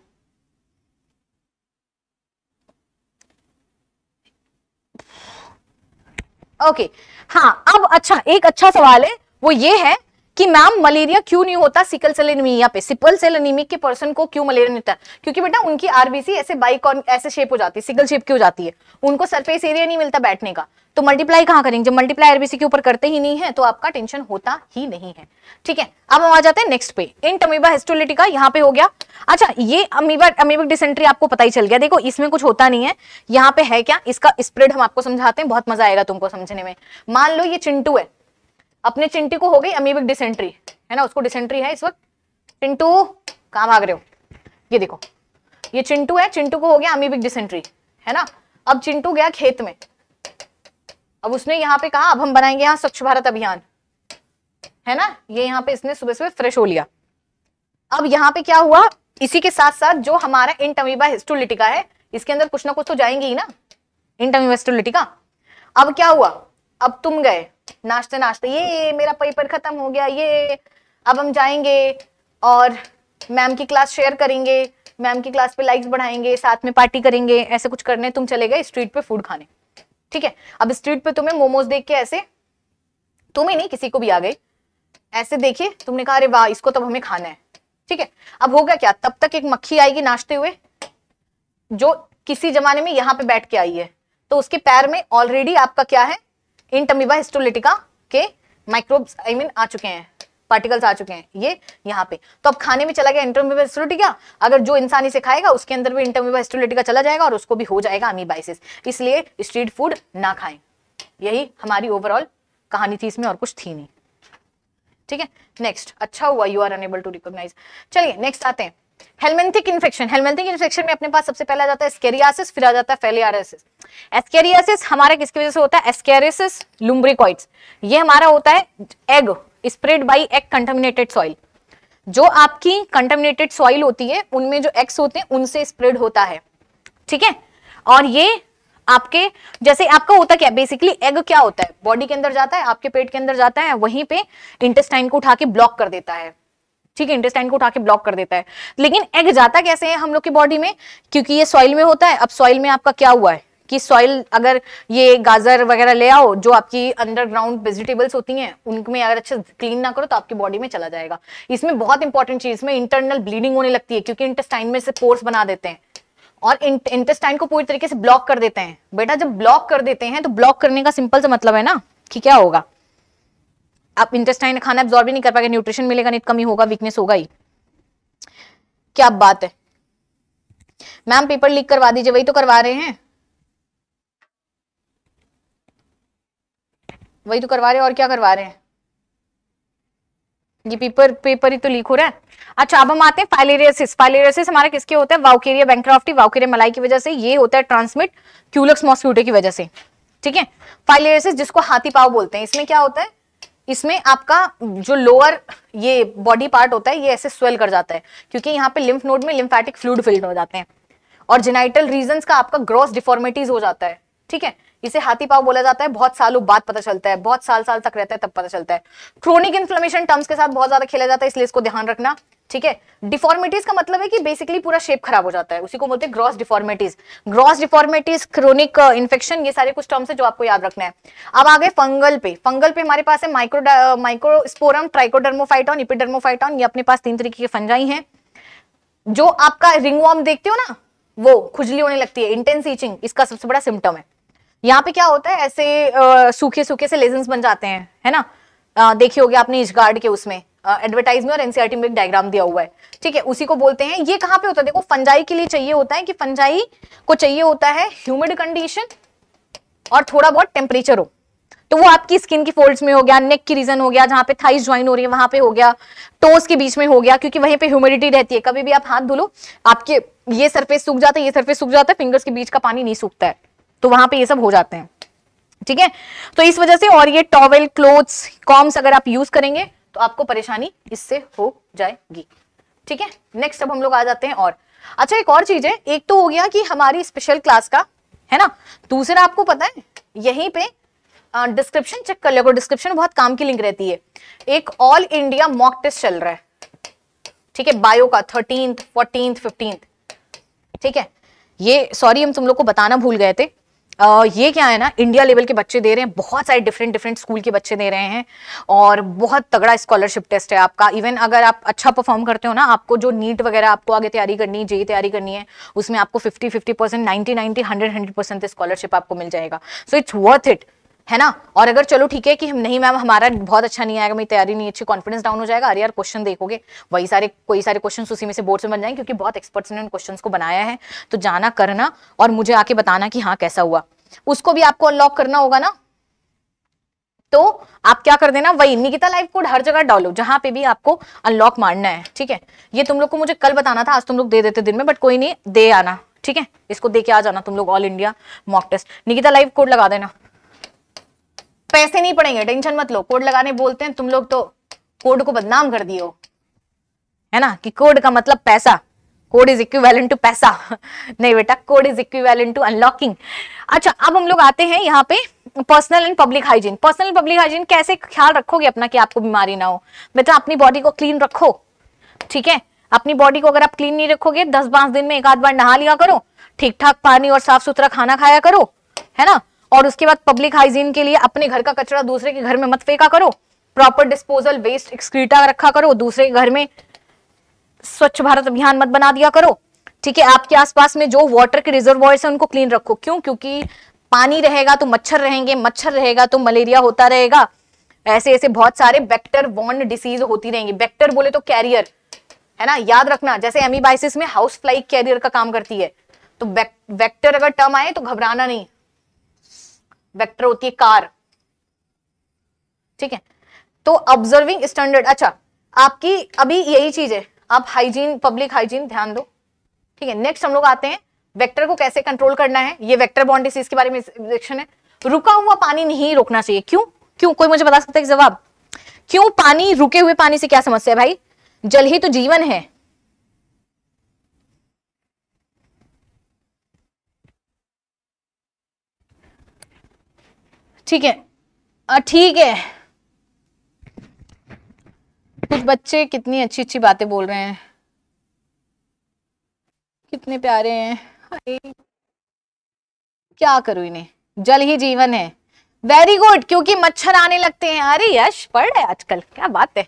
S1: ओके okay. हाँ अब अच्छा एक अच्छा सवाल है वो ये है कि मैम मलेरिया क्यों नहीं होता सिकल सेल एनीमिया पे सिकल सेल एनीमिक के पर्सन को क्यों मलेरिया नहीं होता क्योंकि बेटा उनकी आरबीसी ऐसे बाइक ऐसे शेप हो जाती है सिकल शेप की हो जाती है उनको सरफेस एरिया नहीं मिलता बैठने का तो मल्टीप्लाई कहां करेंगे जब मल्टीप्लाई आरबीसी के ऊपर करते ही नहीं है तो आपका टेंशन होता ही नहीं है ठीक है अब हम आ जाते हैं नेक्स्ट पे इन अमीबा हिस्टोलिटिका यहाँ पे हो गया अच्छा ये अमीबा अमीबिक डिसेंट्री आपको पता ही चल गया देखो इसमें कुछ होता नहीं है यहाँ पे है क्या इसका स्प्रेड हम आपको समझाते हैं बहुत मजा आएगा तुमको समझने में मान लो ये चिंटू है अपने चिंटी को हो गई अमीबिक डिसेंट्री है ना उसको डिसेंट्री है इस वक्त चिंटू कहाँ भाग रहे हो ये देखो ये चिंटू है चिंटू को हो गया अमीबिक डिसेंट्री है ना अब चिंटू गया खेत में अब उसने यहाँ पे कहा अब हम बनाएंगे यहाँ स्वच्छ भारत अभियान है ना ये यहाँ पे इसने सुबह सुबह फ्रेश हो लिया अब यहाँ पे क्या हुआ इसी के साथ साथ जो हमारा इंटमीबा हिस्टोलिटिका है इसके अंदर कुछ ना कुछ तो जाएंगे ही ना इंटमीबा हिस्टोलिटिका अब क्या हुआ अब तुम गए नाश्ते नाश्ते ये मेरा पेपर खत्म हो गया ये अब हम जाएंगे और मैम की क्लास शेयर करेंगे मैम की क्लास पे लाइक्स बढ़ाएंगे साथ में पार्टी करेंगे ऐसे कुछ करने तुम चले गए स्ट्रीट पे फूड खाने ठीक है अब स्ट्रीट पे तुम्हें मोमोज देख के ऐसे तुम ही नहीं किसी को भी आ गई ऐसे देखिए तुमने कहा अरे वाह इसको तब हमें खाना है ठीक है अब होगा क्या तब तक एक मक्खी आएगी नाश्ते हुए जो किसी जमाने में यहाँ पे बैठ के आई है तो उसके पैर में ऑलरेडी आपका क्या है इन टमीबा हिस्टोलिटिका के माइक्रोब्स आई मीन आ चुके हैं पार्टिकल्स आ चुके हैं ये यहाँ पे तो अब खाने में चला गया इंटरमीबा हिस्टोलिटिका अगर जो इंसान इसे खाएगा उसके अंदर भी इंटरमीबा हिस्टोलिटिका चला जाएगा और उसको भी हो जाएगा अमीबाइसिस इसलिए स्ट्रीट फूड ना खाएं यही हमारी ओवरऑल कहानी थी इसमें और कुछ थी नहीं ठीक है नेक्स्ट अच्छा हुआ you are unable to recognise चलिए नेक्स्ट आते हैं हेलमेंथिक इन्फेक्शन हेलमेंथिक इन्फेक्शन में अपने पास सबसे पहले आ जाता है एस्केरियासिस फिर आ जाता है फेलियारेसिस एस्केरियासिस हमारा किसकी वजह से होता है एस्केरिसिस लुम्ब्रिकॉइड्स ये हमारा होता है egg spread by egg contaminated soil जो आपकी कंटामिनेटेड सॉइल होती है उनमें जो एग्स होते हैं उनसे स्प्रेड होता है ठीक है और ये आपके जैसे आपका होता क्या बेसिकली एग क्या होता है बॉडी के अंदर जाता है आपके पेट के अंदर जाता है वहीं पे इंटेस्टाइन को उठा के ब्लॉक कर देता है ठीक है इंटेस्टाइन को उठा के ब्लॉक कर देता है लेकिन एग जाता कैसे है हम लोग की बॉडी में क्योंकि ये सॉइल में होता है अब सॉइल में आपका क्या हुआ है कि सॉइल अगर ये गाजर वगैरह ले आओ जो आपकी अंडरग्राउंड वेजिटेबल्स होती हैं उनमें अगर अच्छे क्लीन ना करो तो आपकी बॉडी में चला जाएगा इसमें बहुत इंपॉर्टेंट चीज इसमें इंटरनल ब्लीडिंग होने लगती है क्योंकि इंटेस्टाइन में से पोर्स बना देते हैं और इंटेस्टाइन को पूरी तरीके से ब्लॉक कर देते हैं बेटा जब ब्लॉक कर देते हैं तो ब्लॉक करने का सिंपल सा मतलब है ना कि क्या होगा आप इंटेस्टाइन खाना एब्जॉर्ब नहीं कर पाएगा न्यूट्रिशन मिलेगा नहीं तो कमी होगा वीकनेस होगा ही क्या बात है मैम पेपर लीक करवा दीजिए वही तो करवा रहे हैं वही तो करवा रहे हैं और क्या करवा रहे हैं ये पेपर पेपर ही तो लीक हो रहा है अच्छा अब हम आते हैं फाइलेरियसिस फाइलेरियसिस हमारा किसके होता है वाउकेरिया बैंक्राफ्टी वाउकेरिया मलाई की वजह से ये होता है ट्रांसमिट क्यूलक्स मॉस्क्यूटो की वजह से ठीक है फाइलेरियसिस जिसको हाथी पाव बोलते हैं इसमें क्या होता है इसमें आपका जो लोअर ये बॉडी पार्ट होता है ये ऐसे स्वेल कर जाता है क्योंकि यहाँ पे लिम्फ नोड में लिम्फेटिक फ्लूड फिल्ड हो जाते हैं और जेनाइटल रीजन का आपका ग्रॉस डिफॉर्मिटीज हो जाता है ठीक है इसे हाथी पाव बोला जाता है बहुत सालों बाद पता चलता है बहुत साल साल तक रहता है तब पता चलता है क्रोनिक इन्फ्लेमेशन टर्म्स के साथ बहुत ज्यादा खेला जाता है इसलिए इसको ध्यान रखना ठीक है डिफॉर्मिटीज का मतलब है कि बेसिकली पूरा शेप खराब हो जाता है उसी को बोलते हैं gross deformities gross deformities chronic infection ये सारे कुछ टर्म्स है जो आपको याद रखना है अब आ गए फंगल पे फंगल पे हमारे पास है माइक्रो माइक्रोस्पोरम ट्राइकोडर्मोफाइटॉन इपिडर्मोफाइटॉन ये अपने पास तीन तरीके के फंजाई है जो आपका रिंगवॉर्म देखते हो ना वो खुजली होने लगती है इंटेंस इचिंग इसका सबसे बड़ा सिम्टम है यहाँ पे क्या होता है ऐसे सूखे सूखे से लेसन बन जाते हैं है ना देखिए होगी आपने इजगार्ड के उसमें एडवर्टाइज में और एनसीआरटी e में एक डायग्राम दिया हुआ है ठीक है उसी को बोलते हैं ये कहाँ पे होता है देखो फंजाई के लिए चाहिए होता है कि फंजाई को चाहिए होता है ह्यूमिड कंडीशन और थोड़ा बहुत टेम्परेचर हो तो वो आपकी स्किन की फोल्ड्स में हो गया नेक की रीजन हो गया जहां पे थाइस ज्वाइन हो रही है वहां पे हो गया टोस के बीच में हो गया क्योंकि वहीं पे ह्यूमिडिटी रहती है कभी भी आप हाथ धुलो आपके ये सरफेस सूख जाता है ये सरफेस सूख जाता है फिंगर्स के बीच का पानी नहीं सूखता है तो वहां पे ये सब हो जाते हैं ठीक है तो इस वजह से और ये टॉवेल क्लोथ्स कॉम्स अगर आप यूज करेंगे तो आपको परेशानी इससे हो जाएगी ठीक है नेक्स्ट अब हम लोग आ जाते हैं और अच्छा एक और चीज है एक तो हो गया कि हमारी स्पेशल क्लास का है ना दूसरा आपको पता है यहीं पे डिस्क्रिप्शन चेक कर लेगा डिस्क्रिप्शन बहुत काम की लिंक रहती है एक ऑल इंडिया मॉक टेस्ट चल रहा है ठीक है बायो का थर्टींथ फोर्टीन फिफ्टींथ ठीक है ये सॉरी हम तुम लोग को बताना भूल गए थे आ, ये क्या है ना इंडिया लेवल के बच्चे दे रहे हैं बहुत सारे डिफरेंट डिफरेंट स्कूल के बच्चे दे रहे हैं और बहुत तगड़ा स्कॉलरशिप टेस्ट है आपका इवन अगर आप अच्छा परफॉर्म करते हो ना आपको जो नीट वगैरह आपको आगे तैयारी करनी है जेई e तैयारी करनी है उसमें आपको fifty fifty percent ninety ninety hundred hundred percent scholarship आपको मिल जाएगा सो इट्स वर्थ इट है ना और अगर चलो ठीक है कि हम नहीं मैम हमारा बहुत अच्छा नहीं आएगा मेरी तैयारी नहीं अच्छी कॉन्फिडेंस डाउन हो जाएगा अरे यार क्वेश्चन देखोगे वही सारे कोई सारे क्वेश्चन उसी में से बोर्ड से बन जाएंगे क्योंकि बहुत एक्सपर्ट्स ने उन क्वेश्चन को बनाया है तो जाना करना और मुझे आके बताना कि हाँ कैसा हुआ उसको भी आपको अनलॉक करना होगा ना तो आप क्या कर देना वही निकिता लाइव कोड हर जगह डालो जहां पे भी आपको अनलॉक मारना है ठीक है ये तुम लोग को मुझे कल बताना था आज तुम लोग दे देते दिन में बट कोई नहीं दे आना ठीक है इसको दे के आ जाना तुम लोग all India mock test Nikita live code लगा देना पैसे नहीं पड़ेंगे टेंशन मत लो कोड लगाने बोलते हैं तुम लोग तो कोड को बदनाम कर दियो है ना कि कोड का मतलब पैसा कोड इज इक्विवेलेंट टू पैसा *laughs* नहीं बेटा code is equivalent to unlocking अच्छा अब हम लोग आते हैं यहाँ पे personal and public hygiene personal public hygiene कैसे ख्याल रखोगे अपना कि आपको बीमारी ना हो बेटा अपनी बॉडी को क्लीन रखो ठीक है अपनी बॉडी को अगर आप क्लीन नहीं रखोगे दस पांच दिन में एक आध बार नहा लिया करो ठीक ठाक पानी और साफ सुथरा खाना खाया करो है ना और उसके बाद पब्लिक हाइजीन के लिए अपने घर का कचरा दूसरे के घर में मत फेंका करो प्रॉपर डिस्पोजल वेस्ट एक्सक्रीटा रखा करो दूसरे के घर में स्वच्छ भारत अभियान मत बना दिया करो ठीक है आपके आसपास में जो वाटर के रिजर्व है उनको क्लीन रखो क्यों क्योंकि पानी रहेगा तो मच्छर रहेंगे मच्छर रहेगा तो मलेरिया होता रहेगा ऐसे ऐसे बहुत सारे बैक्टर बॉन्ड डिसीज होती रहेंगी वेक्टर बोले तो कैरियर है ना याद रखना जैसे एमीबाइसिस में हाउस फ्लाई कैरियर का काम करती है तो वेक्टर अगर टर्म आए तो घबराना नहीं वेक्टर होती है कार ठीक है तो ऑब्जर्विंग स्टैंडर्ड अच्छा आपकी अभी यही चीज है आप हाइजीन पब्लिक हाइजीन ध्यान दो ठीक है नेक्स्ट हम लोग आते हैं वेक्टर को कैसे कंट्रोल करना है ये वेक्टर बॉन्ड डिसीज के बारे में है रुका हुआ पानी नहीं रोकना चाहिए क्यों क्यों कोई मुझे बता सकता है जवाब क्यों पानी रुके हुए पानी से क्या समस्या है भाई जल ही तो जीवन है ठीक है ठीक है कुछ बच्चे कितनी अच्छी अच्छी बातें बोल रहे हैं कितने प्यारे हैं क्या करूं इन्हें जल ही जीवन है वेरी गुड क्योंकि मच्छर आने लगते हैं अरे यश पढ़ है आजकल क्या बात है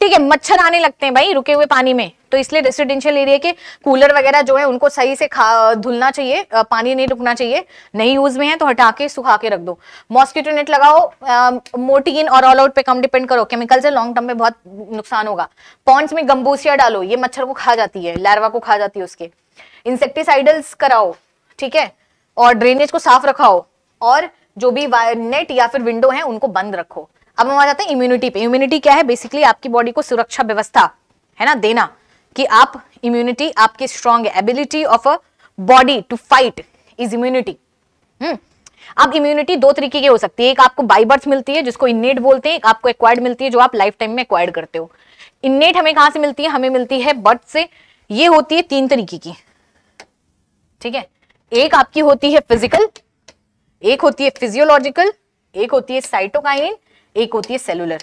S1: ठीक है मच्छर आने लगते हैं भाई रुके हुए पानी में तो इसलिए रेसिडेंशियल एरिया के कूलर वगैरह जो है उनको सही से खा धुलना चाहिए पानी नहीं रुकना चाहिए नहीं यूज में है तो हटा के सुखा के रख दो मॉस्किटो नेट लगाओ मोटीन और ऑल आउट पे कम डिपेंड करो केमिकल से लॉन्ग टर्म में बहुत नुकसान होगा पॉन्ट्स में गंबूसिया डालो ये मच्छर को खा जाती है लार्वा को खा जाती है उसके इंसेक्टिसाइडल्स कराओ ठीक है और ड्रेनेज को साफ रखाओ और जो भी नेट या फिर विंडो है उनको बंद रखो अब हम आ जाते हैं इम्यूनिटी पे इम्यूनिटी क्या है बेसिकली आपकी बॉडी को सुरक्षा व्यवस्था है ना देना कि आप इम्यूनिटी आपकी strong ability of a body to fight is immunity अब इम्यूनिटी दो तरीके की हो सकती है एक आपको बाईबर्थ मिलती है जिसको इन्नेट बोलते हैं एक आपको एक्वायर्ड मिलती है जो आप लाइफ टाइम में एक्वायर्ड करते हो इन्नेट हमें कहां से मिलती है हमें मिलती है बर्थ से ये होती है तीन तरीके की ठीक है एक आपकी होती है फिजिकल एक होती है फिजियोलॉजिकल एक होती है साइटोकाइन एक होती है सेलुलर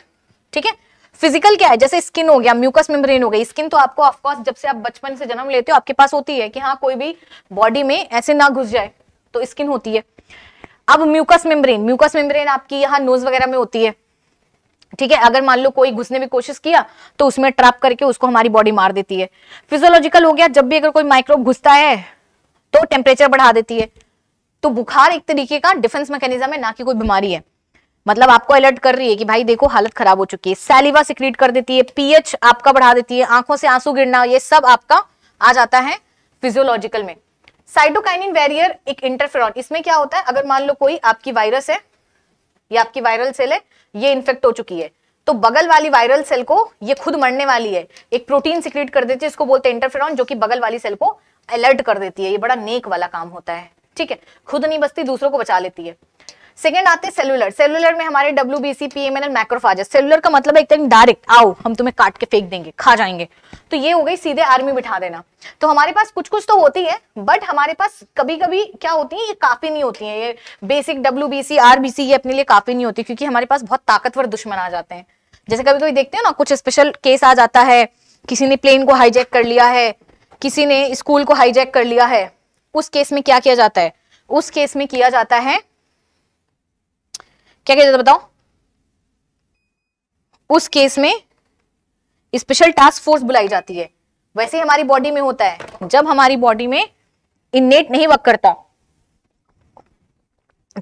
S1: ठीक है फिजिकल क्या है जैसे स्किन हो गया म्यूकस मेम्ब्रेन हो गई स्किन तो आपको ऑफकोर्स जब से आप बचपन से जन्म लेते हो आपके पास होती है कि हाँ कोई भी बॉडी में ऐसे ना घुस जाए तो स्किन होती है अब म्यूकस मेम्ब्रेन म्यूकस मेम्ब्रेन आपकी यहाँ नोज वगैरह में होती है ठीक है अगर मान लो कोई घुसने की कोशिश किया तो उसमें ट्रैप करके उसको हमारी बॉडी मार देती है फिजियोलॉजिकल हो गया जब भी अगर कोई माइक्रोब घुसता है तो टेम्परेचर बढ़ा देती है तो बुखार एक तरीके का डिफेंस मैकेनिज्म है ना कि कोई बीमारी है मतलब आपको अलर्ट कर रही है कि भाई देखो हालत खराब हो चुकी है सैलिवा सिक्रीट कर देती है पीएच आपका बढ़ा देती है आंखों से आंसू गिरना ये सब आपका आ जाता है फिजियोलॉजिकल में साइटोकाइनिन वैरियर एक इंटरफेर इसमें क्या होता है अगर मान लो कोई आपकी वायरस है या आपकी वायरल सेल है ये इन्फेक्ट हो चुकी है तो बगल वाली वायरल सेल को ये खुद मरने वाली है एक प्रोटीन सिक्रीट कर देती है इसको बोलते हैं इंटरफेरॉन जो कि बगल वाली सेल को अलर्ट कर देती है ये बड़ा नेक वाला काम होता है ठीक है खुद नहीं बचती दूसरों को बचा लेती है सेकेंड आते हैं सेलुलर सेलुलर में हमारे W B C P M N L macrophages cellular का मतलब एकदम डायरेक्ट आओ हम तुम्हें काट के फेंक देंगे खा जाएंगे तो ये हो गई सीधे आर्मी बिठा देना तो हमारे पास कुछ कुछ तो होती है बट हमारे पास कभी कभी क्या होती है ये काफी नहीं होती है ये basic W B C R B C ये अपने लिए काफी नहीं होती क्योंकि हमारे पास बहुत ताकतवर दुश्मन आ जाते हैं जैसे कभी कभी देखते हैं ना कुछ स्पेशल केस आ जाता है किसी ने प्लेन को हाईजैक कर लिया है किसी ने स्कूल को हाईजैक कर लिया है उस केस में क्या किया जाता है उस केस में किया जाता है क्या कहते बताओ उस केस में स्पेशल टास्क फोर्स बुलाई जाती है वैसे ही हमारी बॉडी में होता है जब हमारी बॉडी में इननेट नहीं वर्क करता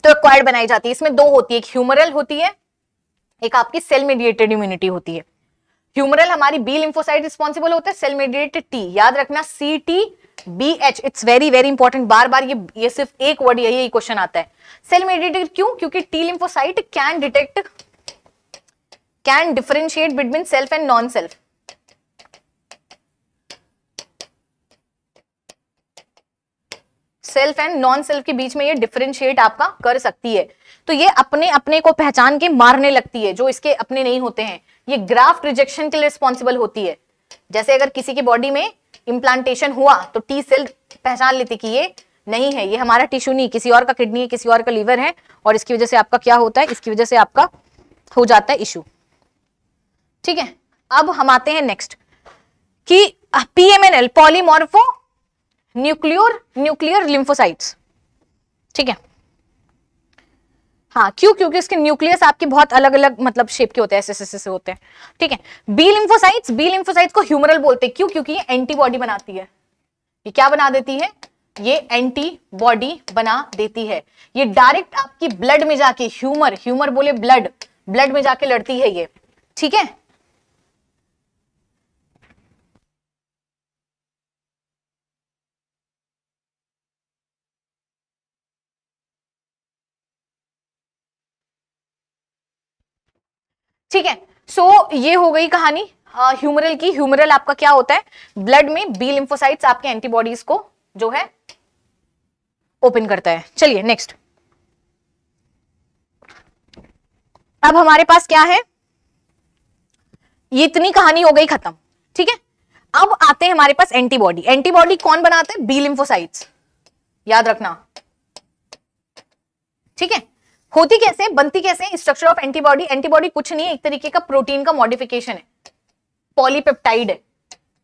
S1: तो एक्वायर्ड बनाई जाती है इसमें दो होती है एक ह्यूमरल होती है एक आपकी सेल मेडिएटेड इम्यूनिटी होती है ह्यूमरल हमारी बी लिम्फोसाइट रिस्पॉन्सिबल होता है सेल मेडिएटेड टी याद रखना C T B H it's very very important बार बार ये ये सिर्फ एक वर्ड यही क्वेश्चन आता है सेल मेडिएटेड क्यों क्योंकि T lymphocyte can detect can differentiate between self and non self self and non self के बीच में ये डिफरेंशिएट आपका कर सकती है तो ये अपने अपने को पहचान के मारने लगती है जो इसके अपने नहीं होते हैं ये ग्राफ्ट रिजेक्शन के लिए रिस्पॉन्सिबल होती है जैसे अगर किसी की बॉडी में इम्प्लांटेशन हुआ तो टी सेल पहचान लेती कि ये नहीं है ये हमारा टिश्यू नहीं किसी और का किडनी है किसी और का लीवर है और इसकी वजह से आपका क्या होता है इसकी वजह से आपका हो जाता है इशू ठीक है अब हम आते हैं नेक्स्ट कि PMNL polymorphonuclear nuclear lymphocytes ठीक है हाँ क्यों क्योंकि इसके न्यूक्लियस आपके बहुत अलग अलग मतलब शेप के होते हैं ऐसे ऐसे होते हैं ठीक है बी लिम्फोसाइट्स बी लिम्फोसाइट्स को ह्यूमरल बोलते हैं क्यों क्योंकि ये एंटीबॉडी बनाती है ये क्या बना देती है ये एंटीबॉडी बना देती है ये डायरेक्ट आपकी ब्लड में जाके ह्यूमर ह्यूमर बोले ब्लड ब्लड में जाके लड़ती है ये ठीक है ठीक है सो so, ये हो गई कहानी ह्यूमरल की ह्यूमरल आपका क्या होता है ब्लड में बी लिम्फोसाइट्स आपके एंटीबॉडीज को जो है ओपन करता है चलिए नेक्स्ट अब हमारे पास क्या है ये इतनी कहानी हो गई खत्म ठीक है अब आते हैं हमारे पास एंटीबॉडी एंटीबॉडी कौन बनाते हैं बी लिम्फोसाइट्स याद रखना ठीक है होती कैसे बनती कैसे स्ट्रक्चर ऑफ एंटीबॉडी एंटीबॉडी कुछ नहीं है एक तरीके का प्रोटीन का मॉडिफिकेशन है पॉलीपेप्टाइड है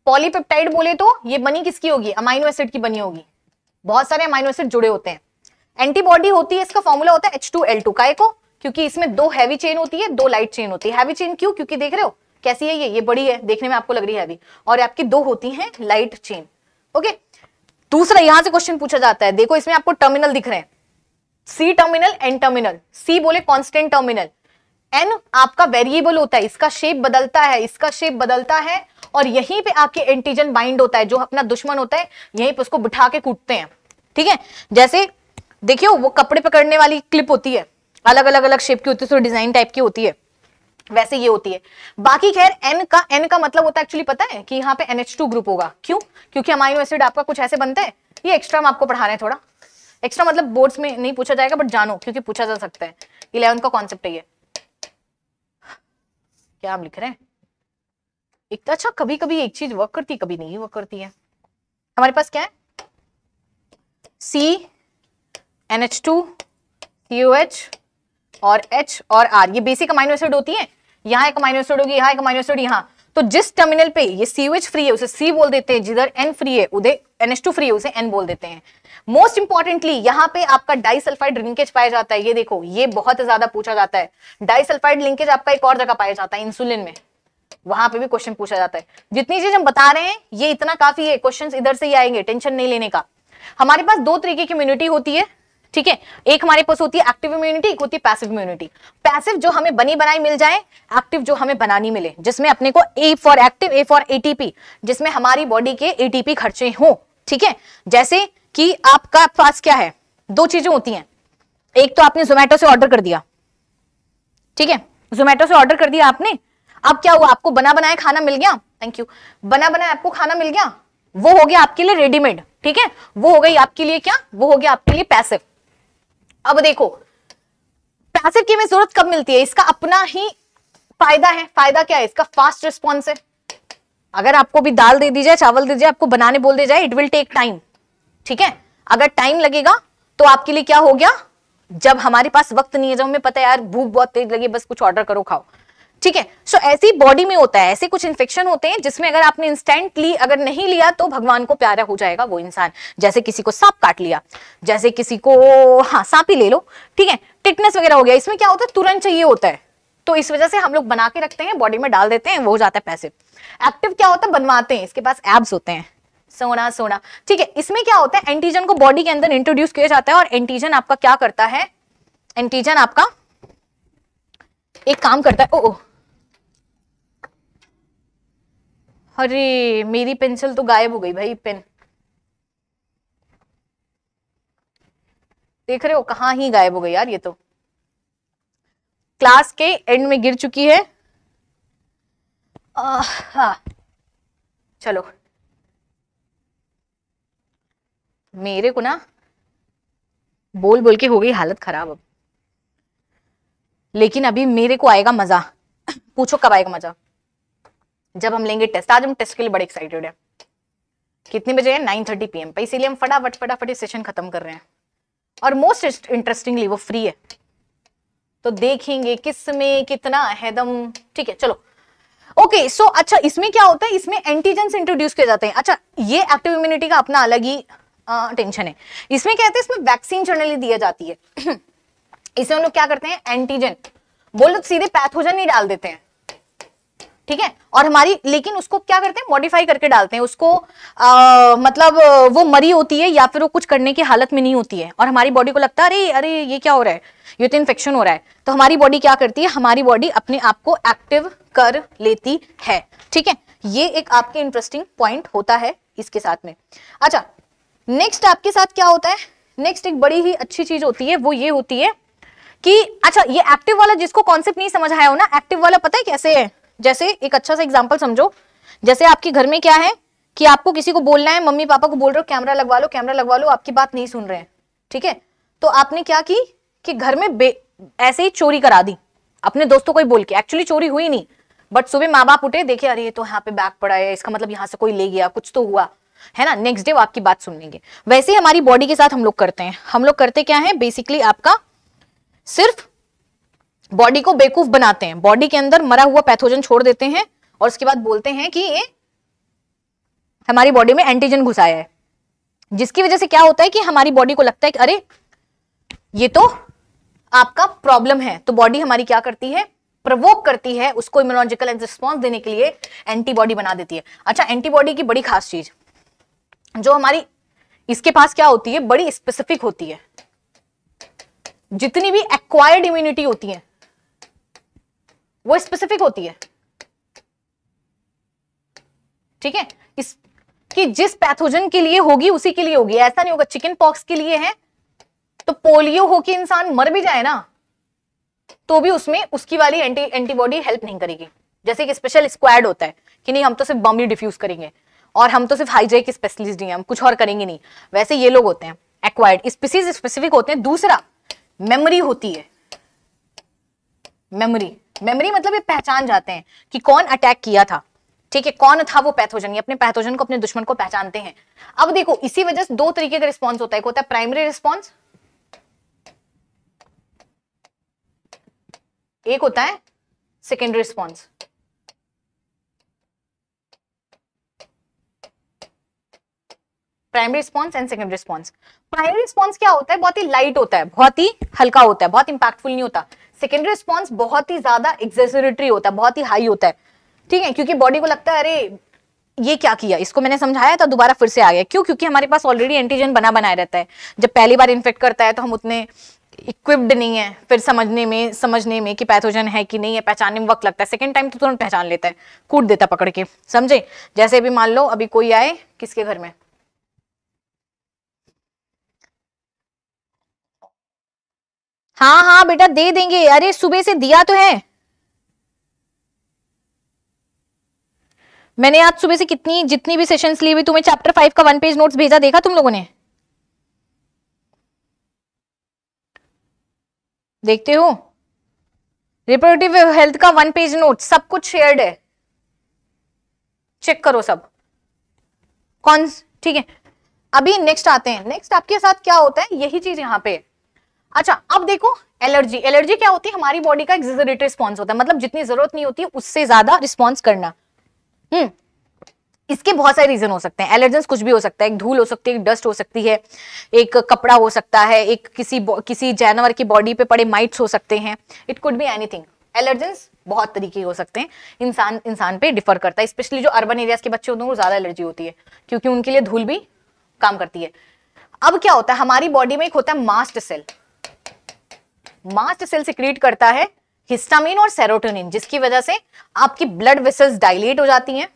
S1: पॉलीपेप्टाइड बोले तो ये बनी किसकी होगी अमाइनो एसिड की बनी होगी बहुत सारे अमाइनो एसिड जुड़े होते हैं एंटीबॉडी होती है इसका फॉर्मूला होता है एच टू एल टू का एको क्योंकि इसमें दो हैवी चेन होती है दो लाइट चेन होती है हैवी चेन क्यों क्योंकि देख रहे हो कैसी है ये ये बड़ी है देखने में आपको लग रही है हैवी और आपकी दो होती है लाइट चेन ओके दूसरा यहां से क्वेश्चन पूछा जाता है देखो इसमें आपको टर्मिनल दिख रहे हैं C terminal N terminal C बोले कॉन्स्टेंट टर्मिनल एन आपका वेरिएबल होता है इसका शेप बदलता है इसका शेप बदलता है और यहीं पे आपके एंटीजन बाइंड होता है जो अपना दुश्मन होता है यहीं पे उसको बिठा के कूटते हैं ठीक है जैसे देखियो वो कपड़े पकड़ने वाली क्लिप होती है अलग अलग अलग शेप की होती है डिजाइन टाइप की होती है वैसे ये होती है बाकी खैर एन का एन का मतलब होता है एक्चुअली पता है कि यहाँ पे एनएच ग्रुप होगा क्यों क्योंकि अमाइनो एसिड आपका कुछ ऐसे बनते हैं ये एक्स्ट्रा हम आपको पढ़ा रहे हैं थोड़ा एक्स्ट्रा मतलब बोर्ड्स में नहीं पूछा जाएगा बट जानो क्योंकि पूछा जा सकता है इलेवन का कॉन्सेप्ट है ये क्या हम लिख रहे हैं एक तो अच्छा कभी कभी एक चीज वर्क करती है कभी नहीं वर्क करती है हमारे पास क्या है C N H two C H और एच और आर ये बेसिक अमाइनो एसिड होती है यहाँ एक अमाइनो एसिड होगी यहाँ एक अमाइनो एसिड यहाँ तो जिस टर्मिनल पे ये सी फ्री है उसे सी बोल देते हैं जिधर एन फ्री है उधर एन एच टू फ्री है उसे एन बोल देते हैं मोस्ट इंपॉर्टेंटली यहाँ पे आपका डाइसल्फाइड लिंकेज पाया जाता है ये देखो ये बहुत ज्यादा पूछा जाता है डाइसल्फाइड लिंकेज आपका एक और जगह पाया जाता है इंसुलिन में वहां पे भी क्वेश्चन पूछा जाता है जितनी चीज हम बता रहे हैं ये इतना काफी है क्वेश्चन इधर से ही आएंगे टेंशन नहीं लेने का हमारे पास दो तरीके की इम्यूनिटी होती है ठीक है एक हमारे पास होती है एक्टिव इम्यूनिटी एक होती है पैसिव इम्यूनिटी पैसिव जो हमें बनी बनाई मिल जाए एक्टिव जो हमें बनानी मिले जिसमें अपने को A for active A for ATP जिसमें हमारी बॉडी के एटीपी खर्चे हो ठीक है जैसे कि आपका पास क्या है दो चीजें होती हैं एक तो आपने जोमेटो से ऑर्डर कर दिया ठीक है जोमेटो से ऑर्डर कर दिया आपने अब क्या हुआ आपको बना बनाया खाना मिल गया थैंक यू बना बनाया आपको खाना मिल गया वो हो गया आपके लिए रेडीमेड ठीक है वो हो गई आपके लिए क्या वो हो गया आपके लिए पैसिव अब देखो पैसिव की हमें जरूरत कब मिलती है इसका अपना ही फायदा है फायदा क्या है इसका फास्ट रिस्पॉन्स है अगर आपको भी दाल दे दी जाए चावल दे दी जाए आपको बनाने बोल दे जाए इट विल टेक टाइम ठीक है अगर टाइम लगेगा तो आपके लिए क्या हो गया जब हमारे पास वक्त नहीं है जब हमें पता है यार भूख बहुत तेज लगी बस कुछ ऑर्डर करो खाओ ठीक है सो ऐसी बॉडी में होता है ऐसे कुछ इन्फेक्शन होते हैं जिसमें अगर आपने इंस्टेंटली अगर नहीं लिया तो भगवान को प्यारा हो जाएगा वो इंसान जैसे किसी को सांप काट लिया जैसे किसी को हाँ सांप ही ले लो ठीक है टिटनेस वगैरह हो गया इसमें क्या होता है तुरंत चाहिए होता है तो इस वजह से हम लोग बना के रखते हैं बॉडी में डाल देते हैं वो हो जाता है पैसे एक्टिव क्या होता है बनवाते हैं इसके पास एब्स होते हैं सोना सोना ठीक है इसमें क्या होता है एंटीजन को बॉडी के अंदर इंट्रोड्यूस किया जाता है और एंटीजन आपका क्या करता है एंटीजन आपका एक काम करता है ओ, ओ अरे मेरी पेंसिल तो गायब हो गई भाई पेन देख रहे हो कहा ही गायब हो गई यार ये तो क्लास के एंड में गिर चुकी है आ, हाँ। चलो मेरे को ना बोल बोल के हो गई हालत खराब अब लेकिन अभी मेरे को आएगा मजा पूछो कब आएगा मजा जब हम लेंगे टेस्ट आज हम टेस्ट के लिए बड़े एक्साइटेड है कितने बजे है नाइन थर्टी पी एम पर इसीलिए हम फटाफट फटाफट ये सेशन खत्म कर रहे हैं और मोस्ट इंटरेस्टिंगली वो फ्री है तो देखेंगे किस में कितना है दम ठीक है चलो ओके okay, सो so, अच्छा इसमें क्या होता है इसमें एंटीजेंस इंट्रोड्यूस किए जाते हैं अच्छा ये एक्टिव इम्यूनिटी का अपना अलग ही टेंशन है इसमें क्या है इसमें वैक्सीन जनरली दिया जाती है *clears throat* इसे हम लोग क्या करते हैं एंटीजन वो लोग सीधे पैथोजन ही डाल देते हैं ठीक है और हमारी लेकिन उसको क्या करते हैं मॉडिफाई करके डालते हैं उसको आ, मतलब वो मरी होती है या फिर वो कुछ करने की हालत में नहीं होती है और हमारी बॉडी को लगता है अरे अरे ये क्या हो रहा है ये तो इन्फेक्शन हो रहा है तो हमारी बॉडी क्या करती है हमारी बॉडी अपने आप को एक्टिव कर लेती है ठीक है ये एक आपके इंटरेस्टिंग पॉइंट होता है इसके साथ में अच्छा नेक्स्ट आपके साथ क्या होता है नेक्स्ट एक बड़ी ही अच्छी चीज होती है वो ये होती है कि अच्छा ये एक्टिव वाला जिसको कॉन्सेप्ट नहीं समझ आया हो ना एक्टिव वाला पता है कैसे है जैसे एक अच्छा सा एग्जाम्पल समझो जैसे आपके घर में क्या है कि आपको किसी को बोलना है मम्मी पापा को बोल रहे हो कैमरा लगवा लो कैमरा लगवा लो आपकी बात नहीं सुन रहे हैं ठीक है तो आपने क्या की कि घर में ऐसे ही चोरी करा दी अपने दोस्तों को ही बोल के एक्चुअली चोरी हुई नहीं बट सुबह माँ बाप उठे देखे अरे ये तो यहाँ पे बैग पड़ा है इसका मतलब यहाँ से कोई ले गया कुछ तो हुआ है ना नेक्स्ट डे वो आपकी बात सुन लेंगे वैसे ही हमारी बॉडी के साथ हम लोग करते हैं हम लोग करते क्या है बेसिकली आपका सिर्फ बॉडी को बेकूफ बनाते हैं बॉडी के अंदर मरा हुआ पैथोजन छोड़ देते हैं और उसके बाद बोलते हैं कि ये हमारी बॉडी में एंटीजन घुसाया है जिसकी वजह से क्या होता है कि हमारी बॉडी को लगता है कि अरे ये तो आपका प्रॉब्लम है तो बॉडी हमारी क्या करती है प्रवोक करती है उसको इम्यूनोलॉजिकल रिस्पॉन्स देने के लिए एंटीबॉडी बना देती है अच्छा एंटीबॉडी की बड़ी खास चीज जो हमारी इसके पास क्या होती है बड़ी स्पेसिफिक होती है जितनी भी एक्वायर्ड इम्यूनिटी होती है वो स्पेसिफिक होती है ठीक है इस कि जिस पैथोजन के लिए होगी उसी के लिए होगी ऐसा नहीं होगा चिकन पॉक्स के लिए है तो पोलियो कि इंसान मर भी जाए ना तो भी उसमें उसकी वाली एंटी एंटीबॉडी हेल्प नहीं करेगी जैसे कि स्पेशल स्क्वाड होता है कि नहीं हम तो सिर्फ बम ही डिफ्यूज करेंगे और हम तो सिर्फ हाईजेक स्पेशलिस्ट ही हैं हम कुछ और करेंगे नहीं वैसे ये लोग होते हैं एक्वायर्ड स्पीसीज स्पेसिफिक होते हैं दूसरा मेमोरी होती है मेमोरी मेमोरी मतलब ये पहचान जाते हैं कि कौन अटैक किया था ठीक है कौन था वो पैथोजन ये अपने पैथोजन को अपने दुश्मन को पहचानते हैं अब देखो इसी वजह से दो तरीके का रिस्पॉन्स होता है एक होता है प्राइमरी रिस्पॉन्स एक होता है secondary response primary response and secondary response primary response क्या होता है बहुत ही लाइट होता है बहुत ही हल्का होता है बहुत इंपैक्टफुल नहीं होता सेकेंडरी रिस्पॉन्स बहुत ही ज्यादा एक्सेसरेटरी होता है बहुत ही हाई होता है ठीक है क्योंकि बॉडी को लगता है अरे ये क्या किया इसको मैंने समझाया था दोबारा फिर से आ गया क्यों क्योंकि हमारे पास ऑलरेडी एंटीजन बना बनाया रहता है जब पहली बार इन्फेक्ट करता है तो हम उतने इक्विप्ड नहीं है फिर समझने में समझने में कि पैथोजन है कि नहीं है पहचानने में वक्त लगता है सेकेंड टाइम तो तुरंत पहचान लेता है कूट देता पकड़ के समझे जैसे अभी मान लो अभी कोई आए किसके घर में हाँ हाँ बेटा दे देंगे अरे सुबह से दिया तो है मैंने आज सुबह से कितनी जितनी भी सेशंस ली हुई तुम्हें चैप्टर फाइव का वन पेज नोट्स भेजा देखा तुम लोगों ने देखते हो रिप्रोडक्टिव हेल्थ का वन पेज नोट सब कुछ शेयर्ड है चेक करो सब कौन ठीक है अभी नेक्स्ट आते हैं नेक्स्ट आपके साथ क्या होता है यही चीज यहां पे अच्छा अब देखो एलर्जी एलर्जी क्या होती है हमारी बॉडी का एग्जिजरेटरी रिस्पॉन्स होता है मतलब जितनी जरूरत नहीं होती है उससे ज्यादा रिस्पॉन्स करना हम्म इसके बहुत सारे रीजन हो सकते हैं एलर्जेंस कुछ भी हो सकता है एक धूल हो सकती है एक डस्ट हो सकती है एक कपड़ा हो सकता है एक किसी किसी जानवर की बॉडी पे पड़े माइट्स हो सकते हैं it could be anything allergens बहुत तरीके हो सकते हैं इंसान इंसान पे डिफर करता है स्पेशली जो अर्बन एरियाज के बच्चे होते हैं उनको ज्यादा एलर्जी होती है क्योंकि उनके लिए धूल भी काम करती है अब क्या होता है हमारी बॉडी में एक होता है mast cell mast cell secrete करता है हिस्टामिन और सेरोटोनिन जिसकी वजह से आपकी ब्लड वेसल्स डायलेट हो जाती हैं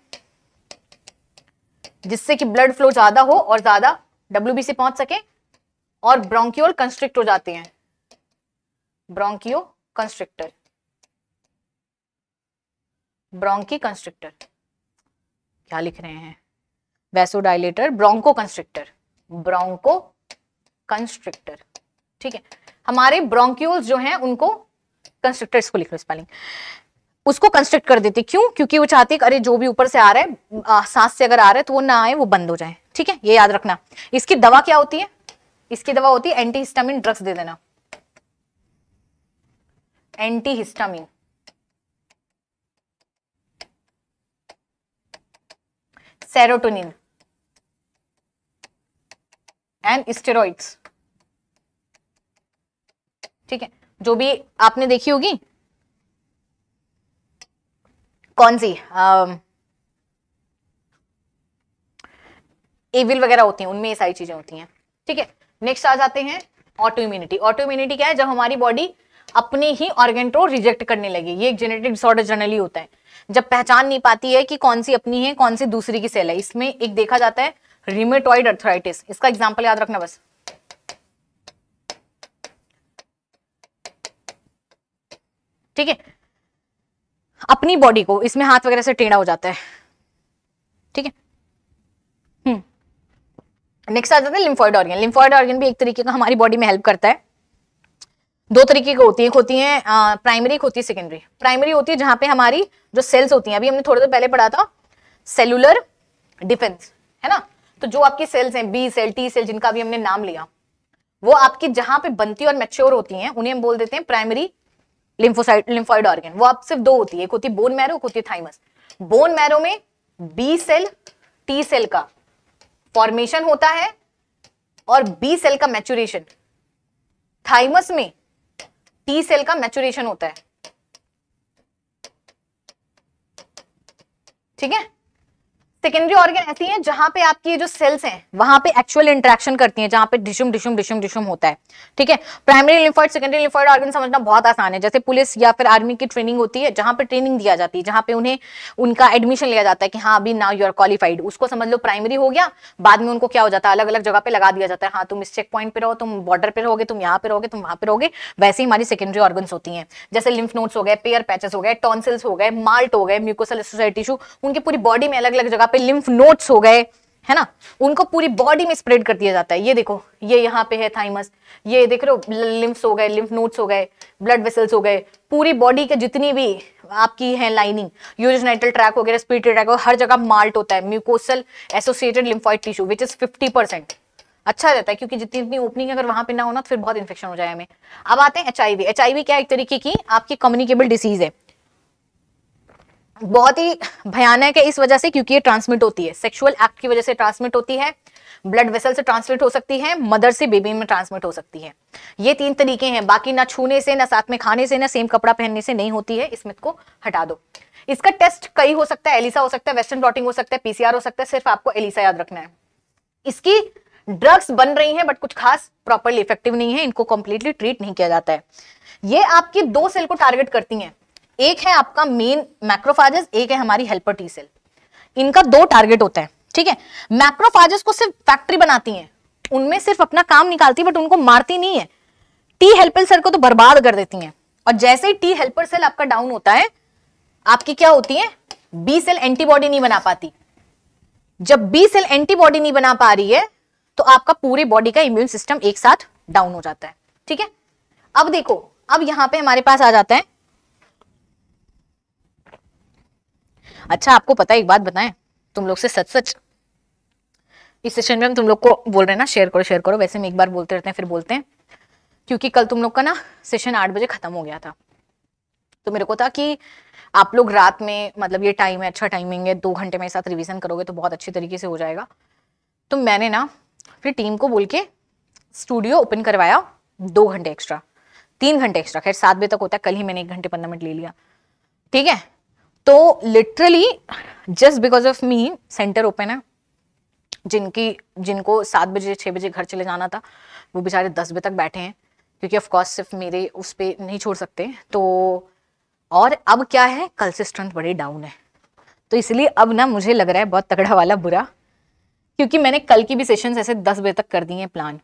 S1: जिससे कि ब्लड फ्लो ज्यादा हो और ज्यादा डब्ल्यू से पहुंच सके और ब्रोंकियोल कंस्ट्रिक्ट हो जाते हैं ब्रोंकियो कंस्ट्रिक्टर ब्रोंकी कंस्ट्रिक्टर क्या लिख रहे हैं vasodilator bronchoconstrictor bronchoconstrictor ठीक है हमारे ब्रोंक्यूल्स जो हैं उनको कंस्ट्रक्टर्स को लिख लो स्पेलिंग उसको कंस्ट्रक्ट कर देती क्यों क्योंकि वो चाहती है अरे जो भी ऊपर से आ रहा है सांस से अगर आ रहा है तो वो ना आए वो बंद हो जाए ठीक है ये याद रखना इसकी दवा क्या होती है इसकी दवा होती है एंटी हिस्टामिन ड्रग्स दे देना antihistamine serotonin and steroids ठीक है जो भी आपने देखी होगी कौन सी एविल वगैरह होती हैं उनमें ये सारी चीजें होती हैं ठीक है नेक्स्ट आ जाते हैं ऑटो इम्यूनिटी ऑटो इम्यूनिटी क्या है जब हमारी बॉडी अपने ही ऑर्गेन को रिजेक्ट करने लगी ये एक जेनेटिक डिसऑर्डर जनरली होता है जब पहचान नहीं पाती है कि कौन सी अपनी है कौन सी दूसरी की सेल है इसमें एक देखा जाता है रिमेटॉइड अर्थराइटिस इसका एग्जाम्पल याद रखना बस ठीक है अपनी बॉडी को इसमें हाथ वगैरह से टेढ़ा हो जाता है ठीक है नेक्स्ट हम्म। आ जाते हैं लिम्फॉइड ऑर्गन लिम्फॉइड ऑर्गन भी एक तरीके का हमारी बॉडी में हेल्प करता है दो तरीके की होती है एक होती है प्राइमरी एक होती है सेकेंडरी प्राइमरी होती है जहां पे हमारी जो सेल्स होती हैं अभी हमने थोड़ी देर पहले पढ़ा था सेलुलर डिफेंस है ना तो जो आपकी सेल्स हैं बी सेल टी सेल जिनका भी हमने नाम लिया वो आपकी जहां पे बनती और मेच्योर होती हैं उन्हें हम बोल देते हैं प्राइमरी लिम्फोसाइट लिम्फॉइड ऑर्गेन वो आप सिर्फ दो होती है एक होती बोन मैरो होती है थाइमस बोन मैरो में बी सेल टी सेल का फॉर्मेशन होता है और बी सेल का मैचुरेशन थाइमस में टी सेल का मैचुरेशन होता है ठीक है सेकेंडरी ऑर्गन ऐसी हैं जहां पे आपकी जो सेल्स हैं वहां पे एक्चुअल इंटरेक्शन करती हैं जहां पे डिशुम डिशुम डिशुम डिशुम होता है ठीक है primary lymphoid secondary lymphoid organ समझना बहुत आसान है जैसे पुलिस या फिर आर्मी की ट्रेनिंग होती है जहां पे ट्रेनिंग दिया जाती है जहां पे उन्हें उनका एडमिशन लिया जाता है कि हाँ अभी नाउ यू आर क्वालिफाइड उसको समझ लो प्राइमरी हो गया बाद में उनको क्या हो जाता है अलग अलग जगह पे लगा दिया जाता है हाँ तुम इस चेक पॉइंट पे रहो तुम बॉर्डर पे रहोगे तुम यहाँ पे रहोगे तुम वहां पर रहोगे वैसे ही हमारी सेकेंडरी ऑर्गन होती है जैसे लिम्फ नोट्स हो गए पेयर पैचेस हो गए टॉन्सिल्स हो गए माल्ट हो गए म्यूकोसल टिश्यू उनकी पूरी बॉडी में अलग अलग जगह पे लिम्फ नोट्स हो गए है ना उनको पूरी बॉडी में स्प्रेड कर दिया जाता है ये देखो ये यहाँ पे है थाइमस ये देख रहे हो लिम्फ्स हो गए लिम्फ नोट्स हो गए ब्लड वेसल्स हो गए पूरी बॉडी के जितनी भी आपकी है लाइनिंग यूजनाइटल ट्रैक वगैरह स्पीड ट्रैक हर जगह माल्ट होता है mucosal associated lymphoid tissue which is fifty percent अच्छा रहता है क्योंकि जितनी ओपनिंग अगर वहां पे ना हो ना तो फिर बहुत इन्फेक्शन हो जाए हमें अब आते हैं एच आई एच क्या एक तरीके की आपकी कम्युनिकेबल डिसीज है बहुत ही भयानक है इस वजह से क्योंकि ये ट्रांसमिट होती है सेक्सुअल एक्ट की वजह से ट्रांसमिट होती है ब्लड वेसल से ट्रांसमिट हो सकती है मदर से बेबी में ट्रांसमिट हो सकती है ये तीन तरीके हैं बाकी ना छूने से ना साथ में खाने से ना सेम कपड़ा पहनने से नहीं होती है इसमें को हटा दो इसका टेस्ट कई हो सकता है एलिसा हो सकता है वेस्टर्न ब्लॉटिंग हो सकता है पीसीआर हो सकता है सिर्फ आपको एलिसा याद रखना है इसकी ड्रग्स बन रही है बट कुछ खास प्रॉपरली इफेक्टिव नहीं है इनको कंप्लीटली ट्रीट नहीं किया जाता है ये आपकी दो सेल को टारगेट करती हैं एक है आपका मेन मैक्रोफाजेस एक है हमारी हेल्पर टी सेल इनका दो टारगेट होता है ठीक है मैक्रोफाजेस को सिर्फ फैक्ट्री बनाती है उनमें सिर्फ अपना काम निकालती है बट उनको मारती नहीं है टी हेल्पर सेल को तो बर्बाद कर देती है और जैसे ही टी हेल्पर सेल आपका डाउन होता है आपकी क्या होती है बी सेल एंटीबॉडी नहीं बना पाती जब बी सेल एंटीबॉडी नहीं बना पा रही है तो आपका पूरे बॉडी का इम्यून सिस्टम एक साथ डाउन हो जाता है ठीक है अब देखो अब यहां पे हमारे पास आ जाता है अच्छा आपको पता है एक बात बताएं तुम लोग से सच सच इस सेशन में हम तुम लोग को बोल रहे हैं ना शेयर करो शेयर करो वैसे हम एक बार बोलते रहते हैं फिर बोलते हैं क्योंकि कल तुम लोग का ना सेशन आठ बजे खत्म हो गया था तो मेरे को था कि आप लोग रात में मतलब ये टाइम है अच्छा टाइमिंग है दो घंटे मेरे साथ रिविजन करोगे तो बहुत अच्छे तरीके से हो जाएगा तो मैंने ना फिर टीम को बोल के स्टूडियो ओपन करवाया दो घंटे एक्स्ट्रा तीन घंटे एक्स्ट्रा खैर सात बजे तक होता है कल ही मैंने एक घंटे पंद्रह मिनट ले लिया ठीक है तो literally just because of me centre open है जिनकी जिनको सात बजे छः बजे घर चले जाना था वो बेचारे दस बजे तक बैठे हैं क्योंकि ऑफकोर्स सिर्फ मेरे उस पर नहीं छोड़ सकते तो और अब क्या है कल से स्ट्रेंथ बड़ी डाउन है तो इसलिए अब ना मुझे लग रहा है बहुत तगड़ा वाला बुरा क्योंकि मैंने कल की भी सेशंस ऐसे दस बजे तक कर दिए हैं प्लान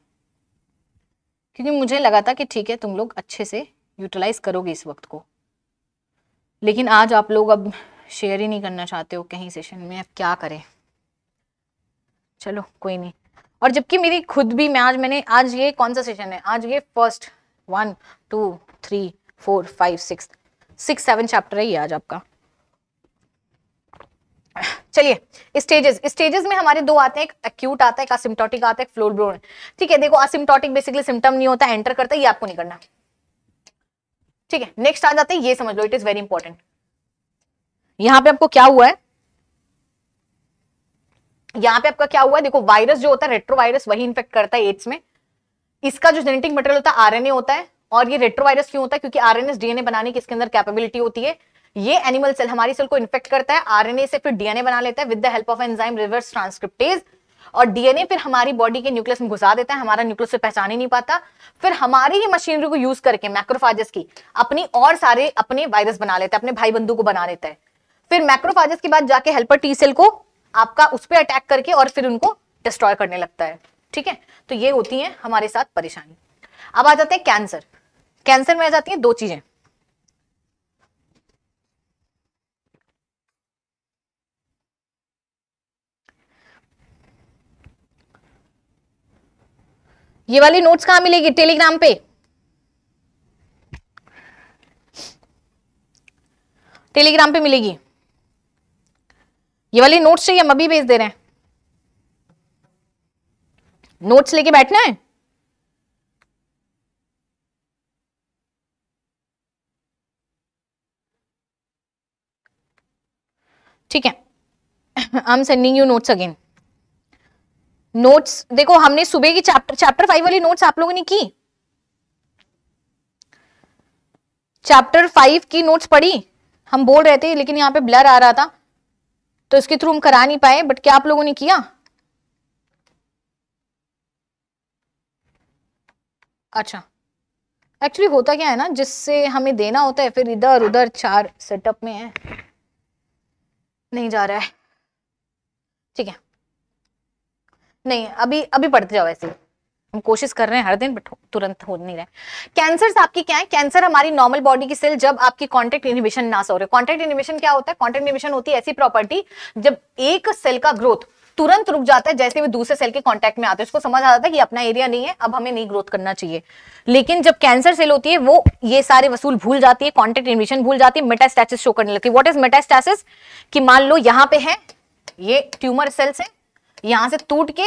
S1: क्योंकि मुझे लगा था कि ठीक है तुम लोग अच्छे से यूटिलाइज करोगे इस वक्त को लेकिन आज आप लोग अब शेयर ही नहीं करना चाहते हो कहीं सेशन में अब क्या करें चलो कोई नहीं और जबकि मेरी खुद भी मैं आज मैंने आज ये कौन सा सेशन है आज ये first one two three four five six six seven chapter है ये आज आपका चलिए स्टेजेस स्टेजेस में हमारे दो आते हैं एक एक्यूट आता है एक असिम्टोटिक आता है एक फ्लोर ब्रोन ठीक है देखो असिम्टोटिक बेसिकली सिम्टम नहीं होता एंटर करता ये आपको नहीं करना ठीक है नेक्स्ट आ जाते हैं ये समझ लो इट इज वेरी इंपॉर्टेंट यहां पे आपको क्या हुआ है यहां पे आपका क्या हुआ है देखो वायरस जो होता है रेट्रोवायरस वही इन्फेक्ट करता है एड्स में इसका जो जेनेटिक मटेरियल होता है आरएनए होता है और ये रेट्रोवायरस क्यों होता है क्योंकि आरएनएस डीएनए बनाने की इसके अंदर कैपेबिलिटी होती है ये एनिमल सेल हमारी सेल को इन्फेक्ट करता है आरएनए से फिर डीएनए बना लेता है with the help of enzyme reverse transcriptase और डीएनए फिर हमारी बॉडी के न्यूक्लियस में घुसा देता है हमारा न्यूक्लियस से पहचान ही नहीं पाता फिर हमारी ही मशीनरी को यूज करके मैक्रोफाजस की अपनी और सारे अपने वायरस बना लेते हैं अपने भाई बंधु को बना लेता है फिर मैक्रोफाजस के बाद जाके हेल्पर टी सेल को आपका उस पर अटैक करके और फिर उनको डिस्ट्रॉय करने लगता है ठीक है तो ये होती है हमारे साथ परेशानी अब आ जाते हैं कैंसर कैंसर में आ जाती है दो चीजें ये वाली नोट्स कहां मिलेगी टेलीग्राम पे टेलीग्राम पे मिलेगी ये वाली नोट्स चाहिए हम अभी भेज दे रहे हैं नोट्स लेके बैठना है ठीक है I am sending you notes again notes देखो हमने सुबह की चैप्टर चैप्टर फाइव वाली नोट्स आप लोगों ने की चैप्टर फाइव की नोट्स पढ़ी हम बोल रहे थे लेकिन यहाँ पे ब्लर आ रहा था तो इसके थ्रू हम करा नहीं पाए बट क्या आप लोगों ने किया अच्छा एक्चुअली होता क्या है ना जिससे हमें देना होता है फिर इधर उधर चार सेटअप में है नहीं जा रहा है ठीक है नहीं अभी अभी पढ़ते जाओ ऐसे हम कोशिश कर रहे हैं हर दिन बट तुरंत हो नहीं रहे कैंसर आपकी क्या है कैंसर हमारी नॉर्मल बॉडी की सेल जब आपकी कॉन्टेक्ट इनिबिशन ना सो रहे कॉन्टेक्ट इनिबिशन क्या होता है कॉन्टेक्ट इनिबिशन होती है ऐसी प्रॉपर्टी जब एक सेल का ग्रोथ तुरंत रुक जाता है जैसे वे दूसरे सेल के कांटेक्ट में आते हैं उसको समझ आ जाता है कि अपना एरिया नहीं है अब हमें नहीं ग्रोथ करना चाहिए लेकिन जब कैंसर सेल होती है वो ये सारे वसूल भूल जाती है कांटेक्ट इनिबिशन भूल जाती है मेटास्टेसिस शो करने लगती है व्हाट इज मेटास्टेसिस कि मान लो यहाँ पे है ये ट्यूमर सेल्स है यहां से टूट के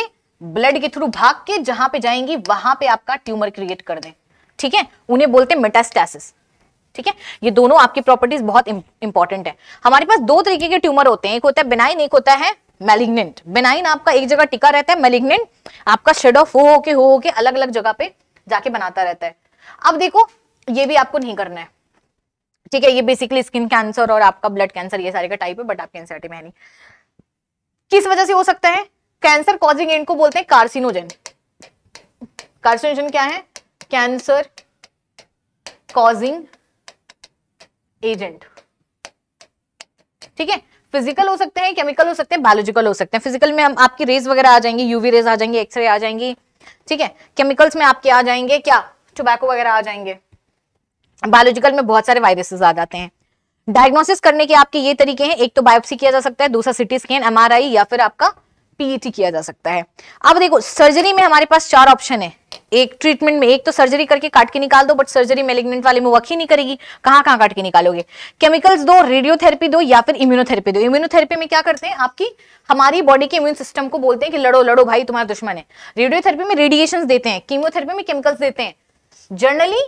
S1: ब्लड के थ्रू भाग के जहां पे जाएंगी वहां पे आपका ट्यूमर क्रिएट कर दें ठीक है उन्हें बोलते हैं मेटास्टैसिस ठीक है ये दोनों आपकी प्रॉपर्टीज बहुत इंपॉर्टेंट है हमारे पास दो तरीके के ट्यूमर होते हैं एक होता है बेनाइन एक होता है मेलिग्नेंट बेनाइन आपका एक जगह टिका रहता है मेलिग्नेंट आपका शेड ऑफ हो के हो के अलग अलग जगह पे जाके बनाता रहता है अब देखो ये भी आपको नहीं करना है ठीक है ये बेसिकली स्किन कैंसर और आपका ब्लड कैंसर ये सारे का टाइप है बट आपके एनसीआर में नहीं किस वजह से हो सकता है कैंसर कॉजिंग एजेंट को बोलते हैं कार्सिनोजन कार्सिनोजन क्या है कैंसर कॉजिंग एजेंट ठीक है फिजिकल हो सकते हैं केमिकल हो सकते हैं बायोलॉजिकल हो सकते हैं फिजिकल में हम आपकी रेज वगैरह आ जाएंगी यूवी रेज आ जाएंगे एक्सरे आ जाएंगी ठीक है केमिकल्स में आपके आ जाएंगे क्या टोबैको वगैरह आ जाएंगे बायोलॉजिकल में बहुत सारे वायरसेस आ जाते हैं डायग्नोसिस करने के आपके ये तरीके हैं एक तो बायोप्सी किया जा सकता है दूसरा सिटी स्कैन एमआरआई या फिर आपका पीईटी e किया जा सकता है अब देखो सर्जरी में हमारे पास चार ऑप्शन है एक ट्रीटमेंट में एक तो सर्जरी करके काट के निकाल दो बट सर्जरी मेलेग्नेंट वाले में वर्क ही नहीं करेगी कहां कहां काट के निकालोगे केमिकल्स दो रेडियोथेरेपी दो या फिर इम्यूनोथेरेपी दो इम्यूनोथेरेपी में क्या करते हैं आपकी हमारी बॉडी के इम्यून सिस्टम को बोलते हैं कि लड़ो लड़ो भाई तुम्हारा दुश्मन है रेडियोथेरेपी में रेडिएशन देते हैं कीमोथेरेपी में केमिकल्स देते हैं जनरली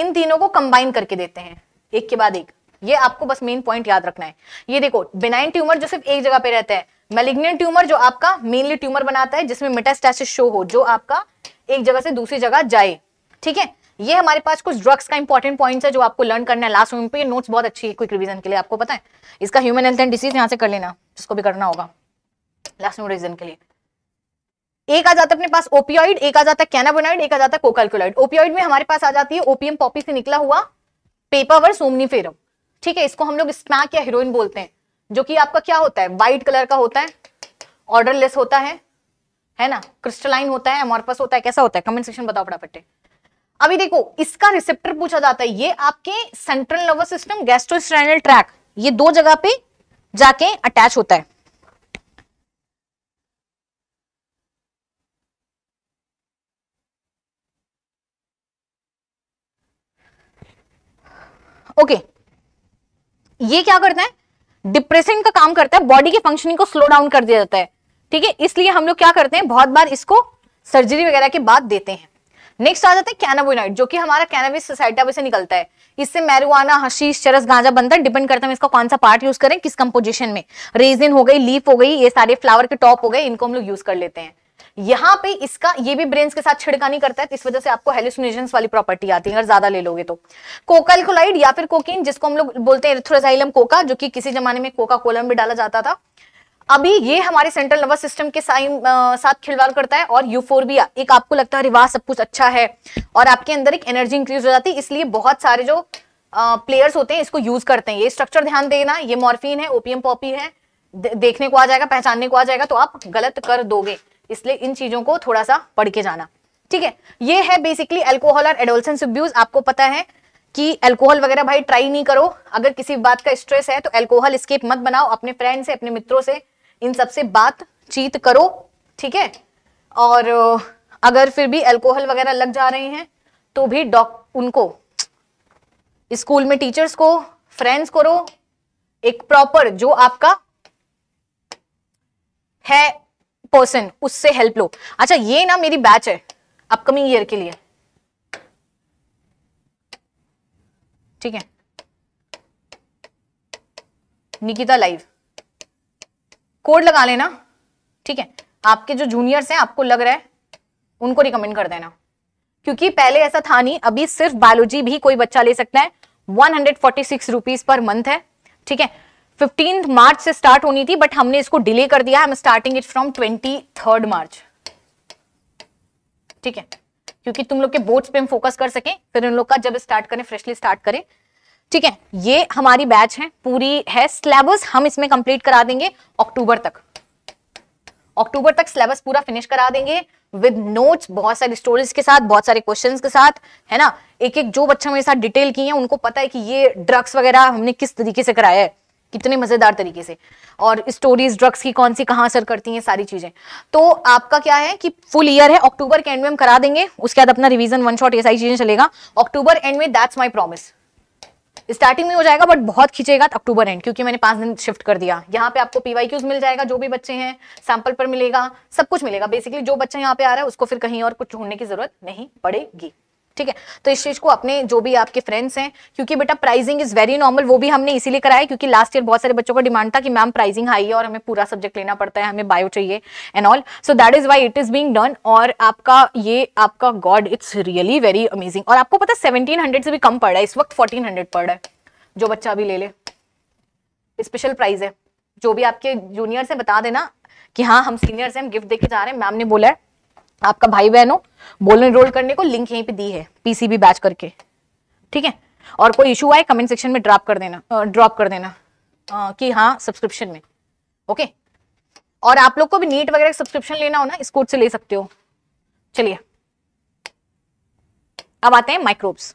S1: इन तीनों को कंबाइन करके देते हैं एक के बाद एक ये आपको बस मेन पॉइंट याद रखना है ये देखो बिनाइन ट्यूमर जो सिर्फ एक जगह पे रहता है मेलिग्नेंट ट्यूमर जो आपका मेनली ट्यूमर बनाता है जिसमें मेटास्टैसिस शो हो जो आपका एक जगह से दूसरी जगह जाए ठीक है ये हमारे पास कुछ ड्रग्स का इंपॉर्टेंट पॉइंट्स है जो आपको लर्न करना है लास्ट में पे नोट्स बहुत अच्छी है क्विक रिवीजन के लिए आपको पता है इसका ह्यूमन हेल्थ एंड डिसीज यहाँ से कर लेना जिसको भी करना होगा लास्ट में रिवीजन के लिए एक आ जाता है अपने पास ओपियोइड एक आ जाता है कैनाबोनाइड एक आ जाता है कोकलकुलाइड ओपियोइड में हमारे पास आ जाती है ओपीएम पॉपी से निकला हुआ पेपावर सोमनीफेरम ठीक है इसको हम लोग स्मैक या हीरोइन बोलते हैं जो कि आपका क्या होता है व्हाइट कलर का होता है ऑर्डरलेस होता है है ना क्रिस्टलाइन होता है मॉर्पस होता है कैसा होता है कमेंट सेक्शन बताओ फटाफट अभी देखो इसका रिसेप्टर पूछा जाता है ये आपके central nervous system gastrointestinal tract ये दो जगह पे जाके अटैच होता है ओके okay. ये क्या करता है डिप्रेसेंट का काम करता है बॉडी के फंक्शनिंग को स्लो डाउन कर दिया जाता है ठीक है इसलिए हम लोग क्या करते हैं बहुत बार इसको सर्जरी वगैरह के बाद देते हैं नेक्स्ट आ जाता है कैनाबोनाइड जो कि हमारा कैनाबिस सोसाइटा से निकलता है इससे मैरुआना हशीश चरस गांजा बनता है डिपेंड करता है इसका कौन सा पार्ट यूज करें किस कंपोजिशन में रेजिन हो गई लीफ हो गई ये सारे फ्लावर के टॉप हो गए इनको हम लोग यूज कर लेते हैं यहां पे इसका ये भी ब्रेन्स के साथ छिड़का नहीं करता है तो इस वजह से आपको हेलुसिनेशन वाली प्रॉपर्टी आती है अगर ज्यादा ले लोगे तो कोकल कोलाइड या फिर कोकिन जिसको हम लोग बोलते हैं रिथ्रोजाइलम कोका जो कि किसी जमाने में कोका कोलम भी डाला जाता था अभी ये हमारे सेंट्रल नर्वस सिस्टम के आ, साथ खिलवाड़ करता है और यूफोरबिया एक आपको लगता है रिवाज सब कुछ अच्छा है और आपके अंदर एक एनर्जी इंक्रीज हो जाती है इसलिए बहुत सारे जो प्लेयर्स होते हैं इसको यूज करते हैं ये स्ट्रक्चर ध्यान देना ये मॉर्फिन है ओपीएम पॉपी है देखने को आ जाएगा पहचानने को आ जाएगा तो आप गलत कर दोगे इसलिए इन चीजों को थोड़ा सा पढ़ के जाना ठीक है ये है बेसिकली एल्कोहल और एडोलसेंस अब्यूज आपको पता है कि अल्कोहल वगैरह भाई ट्राई नहीं करो अगर किसी बात का स्ट्रेस है तो अल्कोहल स्केप मत बनाओ अपने फ्रेंड से अपने मित्रों से इन सबसे बातचीत करो ठीक है और अगर फिर भी अल्कोहल वगैरह लग जा रहे हैं तो भी डॉक उनको स्कूल में टीचर्स को फ्रेंड्स करो एक प्रॉपर जो आपका है पर्सन उससे हेल्प लो अच्छा ये ना मेरी बैच है अपकमिंग ईयर के लिए ठीक है निकिता लाइव कोड लगा लेना ठीक है आपके जो जूनियर्स हैं आपको लग रहा है उनको रिकमेंड कर देना क्योंकि पहले ऐसा था नहीं अभी सिर्फ बायोलॉजी भी कोई बच्चा ले सकता है one hundred forty six rupees per month है ठीक है फिफ्टीन मार्च से स्टार्ट होनी थी बट हमने इसको डिले कर दिया हम am starting it from twenty third March ठीक है क्योंकि तुम लोग के बोर्ड्स पे हम फोकस कर सकें फिर उन लोग का जब स्टार्ट करें फ्रेशली स्टार्ट करें ठीक है ये हमारी बैच है पूरी है सिलेबस हम इसमें कंप्लीट करा देंगे अक्टूबर तक अक्टूबर तक सिलेबस पूरा फिनिश करा देंगे विद नोट्स बहुत सारी स्टोरीज के साथ बहुत सारे क्वेश्चंस के साथ है ना एक एक जो बच्चा मेरे साथ डिटेल किए हैं उनको पता है कि ये ड्रग्स वगैरह हमने किस तरीके से कराया है कितने मज़ेदार तरीके से और स्टोरीज ड्रग्स की कौन सी कहां असर करती हैं सारी चीज़ें तो आपका क्या है कि फुल ईयर है अक्टूबर के एंड में हम करा देंगे उसके बाद अपना रिवीजन वन शॉट ये सारी चीज़ें चलेगा अक्टूबर एंड में दैट्स माई प्रॉमिस स्टार्टिंग में हो जाएगा बट बहुत खींचेगा अक्टूबर एंड क्योंकि मैंने पांच दिन शिफ्ट कर दिया यहाँ पे आपको क्यूज मिल जाएगा जो भी बच्चे हैं सैंपल पर मिलेगा सब कुछ मिलेगा बेसिकली जो बच्चा यहाँ पे आ रहा है उसको फिर कहीं और कुछ ढूंढने की जरूरत नहीं पड़ेगी ठीक है तो इस चीज को अपने जो भी आपके फ्रेंड्स हैं क्योंकि बेटा प्राइसिंग इज वेरी नॉर्मल वो भी हमने इसीलिए कराया क्योंकि लास्ट ईयर बहुत सारे बच्चों का डिमांड था कि मैम प्राइसिंग हाई है और हमें पूरा सब्जेक्ट लेना पड़ता है हमें बायो चाहिए and also that is why it is being done और आपका ये आपका God it's really very amazing और आपको पता सेवनटीन हंड्रेड से भी कम पड़ रहा है इस वक्त फोर्टीन हंड्रेड पड़ रहा है जो बच्चा अभी ले ले स्पेशल प्राइज है जो भी आपके जूनियर्स है बता देना कि हाँ हम सीनियर्स हैं हम गिफ्ट देके जा रहे हैं मैम ने बोला है आपका भाई बहनों बोल एनरोल करने को लिंक यहीं पे दी है पीसीबी बैच करके ठीक है और कोई इशू आए कमेंट सेक्शन में ड्रॉप कर देना ड्रॉप कर देना आ, कि हाँ सब्सक्रिप्शन में ओके और आप लोग को भी नीट वगैरह सब्सक्रिप्शन लेना हो ना इस कोर्ट से ले सकते हो चलिए अब आते हैं माइक्रोब्स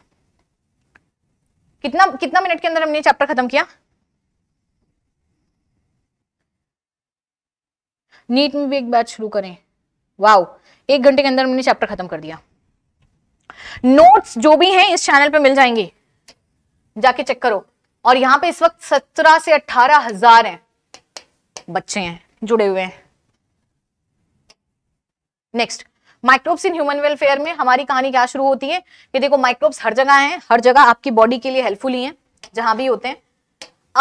S1: कितना कितना मिनट के अंदर हमने चैप्टर खत्म किया नीट में भी एक बैच शुरू करें वाओ एक घंटे के अंदर मैंने चैप्टर खत्म कर दिया नोट्स जो भी हैं इस चैनल पे मिल जाएंगे जाके चेक करो और यहां पे इस वक्त सत्रह से अठारह हजार हैं बच्चे हैं जुड़े हुए हैं next microbes in human welfare में हमारी कहानी क्या शुरू होती है कि देखो माइक्रोब्स हर जगह हैं हर जगह आपकी बॉडी के लिए हेल्पफुल ही हैं जहां भी होते हैं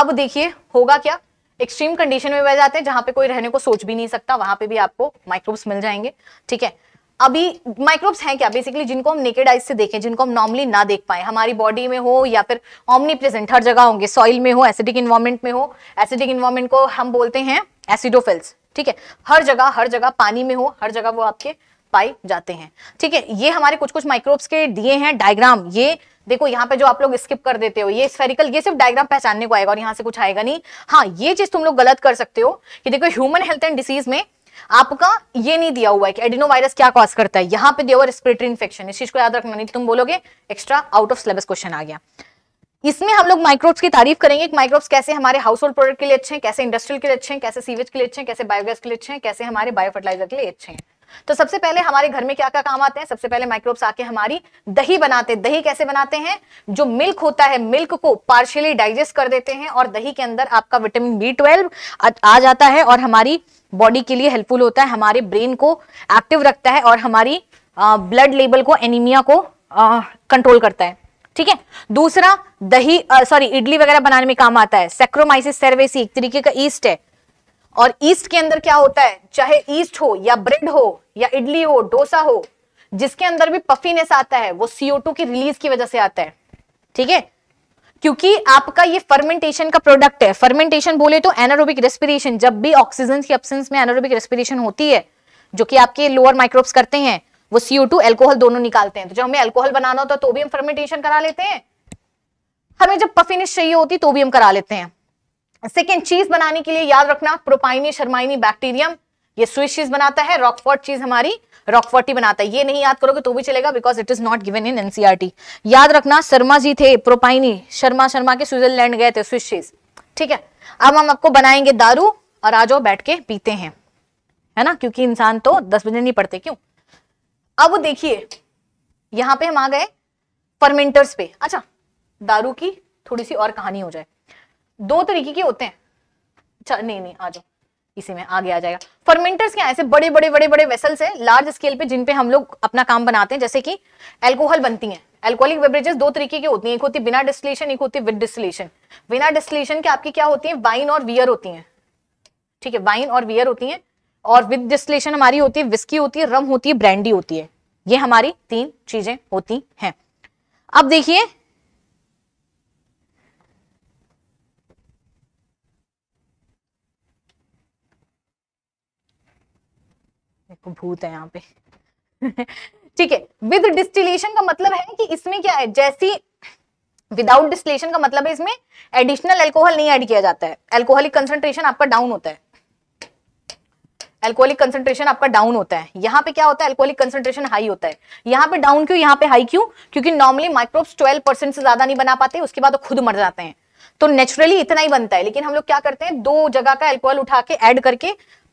S1: अब देखिए होगा क्या एक्सट्रीम कंडीशन में बह जाते हैं जहां पे कोई रहने को सोच भी नहीं सकता वहां पे भी आपको माइक्रोब्स मिल जाएंगे ठीक है अभी माइक्रोब्स हैं क्या बेसिकली जिनको हम नेकेड आइज से देखें जिनको हम नॉर्मली ना देख पाए हमारी बॉडी में हो या फिर ऑमनी प्रेजेंट हर जगह होंगे सॉइल में हो एसिडिक इन्वायरमेंट में हो एसिडिक इन्वायरमेंट को हम बोलते हैं एसिडोफिल्स ठीक है हर जगह हर जगह पानी में हो हर जगह वो आपके पाए जाते हैं ठीक है ये हमारे कुछ कुछ माइक्रोब्स के दिए हैं डायग्राम ये देखो यहाँ पे जो आप लोग स्किप कर देते हो ये स्फेरिकल ये सिर्फ डायग्राम पहचानने को आएगा और यहाँ से कुछ आएगा नहीं हाँ ये चीज तुम लोग गलत कर सकते हो कि देखो ह्यूमन हेल्थ एंड डिसीज में आपका ये नहीं दिया हुआ है कि एडिनो वायरस क्या कॉज करता है यहाँ पे दिया हुआ रेस्पिरेटरी इन्फेक्शन इस चीज को याद रखना नहीं तो तुम बोलोगे extra out of syllabus question आ गया इसमें हम लोग माइक्रोब्स की तारीफ करेंगे कि माइक्रोब्स कैसे हमारे हाउस होल्ड प्रोडक्ट के लिए अच्छे हैं कैसे इंडस्ट्रियल के लिए अच्छे हैं कैसे सीवेज के लिए अच्छे हैं कैसे बायोगैस के लिए अच्छे हैं कैसे हमारे बायोफर्टिलाइजर के लिए अच्छे हैं तो सबसे पहले हमारे घर में क्या क्या काम आते हैं सबसे पहले माइक्रोब्स आके हमारी दही बनाते हैं दही कैसे बनाते हैं जो मिल्क होता है मिल्क को पार्शियली डाइजेस्ट कर देते हैं और दही के अंदर आपका विटामिन बी ट्वेल्व आ जाता है और हमारी बॉडी के लिए हेल्पफुल होता है हमारे ब्रेन को एक्टिव रखता है और हमारी ब्लड लेवल को एनीमिया को कंट्रोल करता है ठीक है दूसरा दही सॉरी इडली वगैरह बनाने में काम आता है सेक्रोमाइसिस सर्वेसी एक तरीके का ईस्ट है और ईस्ट के अंदर क्या होता है चाहे ईस्ट हो या ब्रेड हो या इडली हो डोसा हो जिसके अंदर भी पफीनेस आता है वो सीओ टू की रिलीज की वजह से आता है ठीक है क्योंकि आपका ये फर्मेंटेशन का प्रोडक्ट है फर्मेंटेशन बोले तो एनारोबिक रेस्पिरेशन जब भी ऑक्सीजन की एब्सेंस में एनारोबिक रेस्पिरेशन होती है जो कि आपके लोअर माइक्रोब्स करते हैं वो सीओ टू एल्कोहल दोनों निकालते हैं तो जब हमें एल्कोहल बनाना होता है तो भी हम फर्मेंटेशन करा लेते हैं हमें जब पफिनिश चाहिए होती तो भी हम करा लेते हैं सेकेंड चीज बनाने के लिए याद रखना प्रोपाइनी शर्माइनी बैक्टीरियम ये स्विश चीज बनाता है रॉकफोर्ट चीज हमारी रॉकफोर्ट ही बनाता है ये नहीं याद करोगे तो भी चलेगा because it is not given in NCERT याद रखना शर्मा जी थे प्रोपाइनी शर्मा शर्मा के स्विट्जरलैंड गए थे स्विस चीज ठीक है अब हम आपको बनाएंगे दारू और आ जाओ बैठ के पीते हैं है ना क्योंकि इंसान तो दस बजे नहीं पढ़ते क्यों अब देखिए यहां पे हम आ गए फर्मेंटर्स पे अच्छा दारू की थोड़ी सी और कहानी हो जाए दो तरीके के होते हैं अच्छा नहीं नहीं आ जाओ इसी में आगे आ जाएगा फर्मेंटर्स क्या ऐसे बड़े बड़े बड़े बड़े वेसल्स हैं लार्ज स्केल पे जिन पे हम लोग अपना काम बनाते हैं जैसे कि एल्कोहल बनती है एल्कोहलिक बेवरेजेस दो तरीके की होती है एक होती बिना डिस्टिलेशन एक होती विद डिस्टिलेशन बिना डिस्टिलेशन के आपकी क्या होती है वाइन और वियर होती है ठीक है वाइन और वियर होती है और विद डिस्टिलेशन हमारी होती है विस्की होती है रम होती है ब्रांडी होती है ये हमारी तीन चीजें होती हैं अब देखिए भूत है यहाँ पे ठीक है विद डिस्टिलेशन का मतलब है कि इसमें क्या है जैसी विदाउट डिस्टिलेशन का मतलब है इसमें एडिशनल एल्कोहल नहीं ऐड किया जाता है एल्कोहलिक कंसेंट्रेशन आपका डाउन होता है एल्कोहलिक कंसेंट्रेशन आपका डाउन होता है यहाँ पे क्या होता है एल्कोहलिक कंसंट्रेशन हाई होता है यहाँ पे डाउन क्यों यहाँ पे हाई क्यों क्योंकि नॉर्मली माइक्रोब्स 12 परसेंट से ज्यादा नहीं बना पाते उसके बाद वो खुद मर जाते हैं तो नेचुरली इतना ही बनता है लेकिन हम लोग क्या करते हैं दो जगह का एल्कोहल उठा के एड करके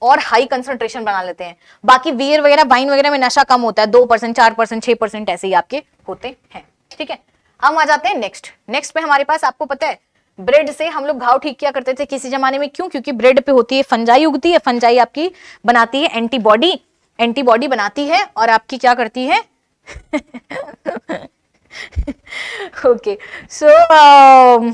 S1: और हाई कंसंट्रेशन बना लेते हैं बाकी वियर वगैरह वाइन वगैरह में नशा कम होता है दो परसेंट चार परसेंट छह परसेंट ऐसे ही आपके होते हैं ठीक है हम आ जाते हैं नेक्स्ट नेक्स्ट पे हमारे पास आपको पता है ब्रेड से हम लोग घाव ठीक किया करते थे किसी जमाने में क्यों क्योंकि ब्रेड पे होती है फंजाई उगती है फंजाई आपकी बनाती है एंटीबॉडी एंटीबॉडी बनाती है और आपकी क्या करती है ओके *laughs* सो so, uh...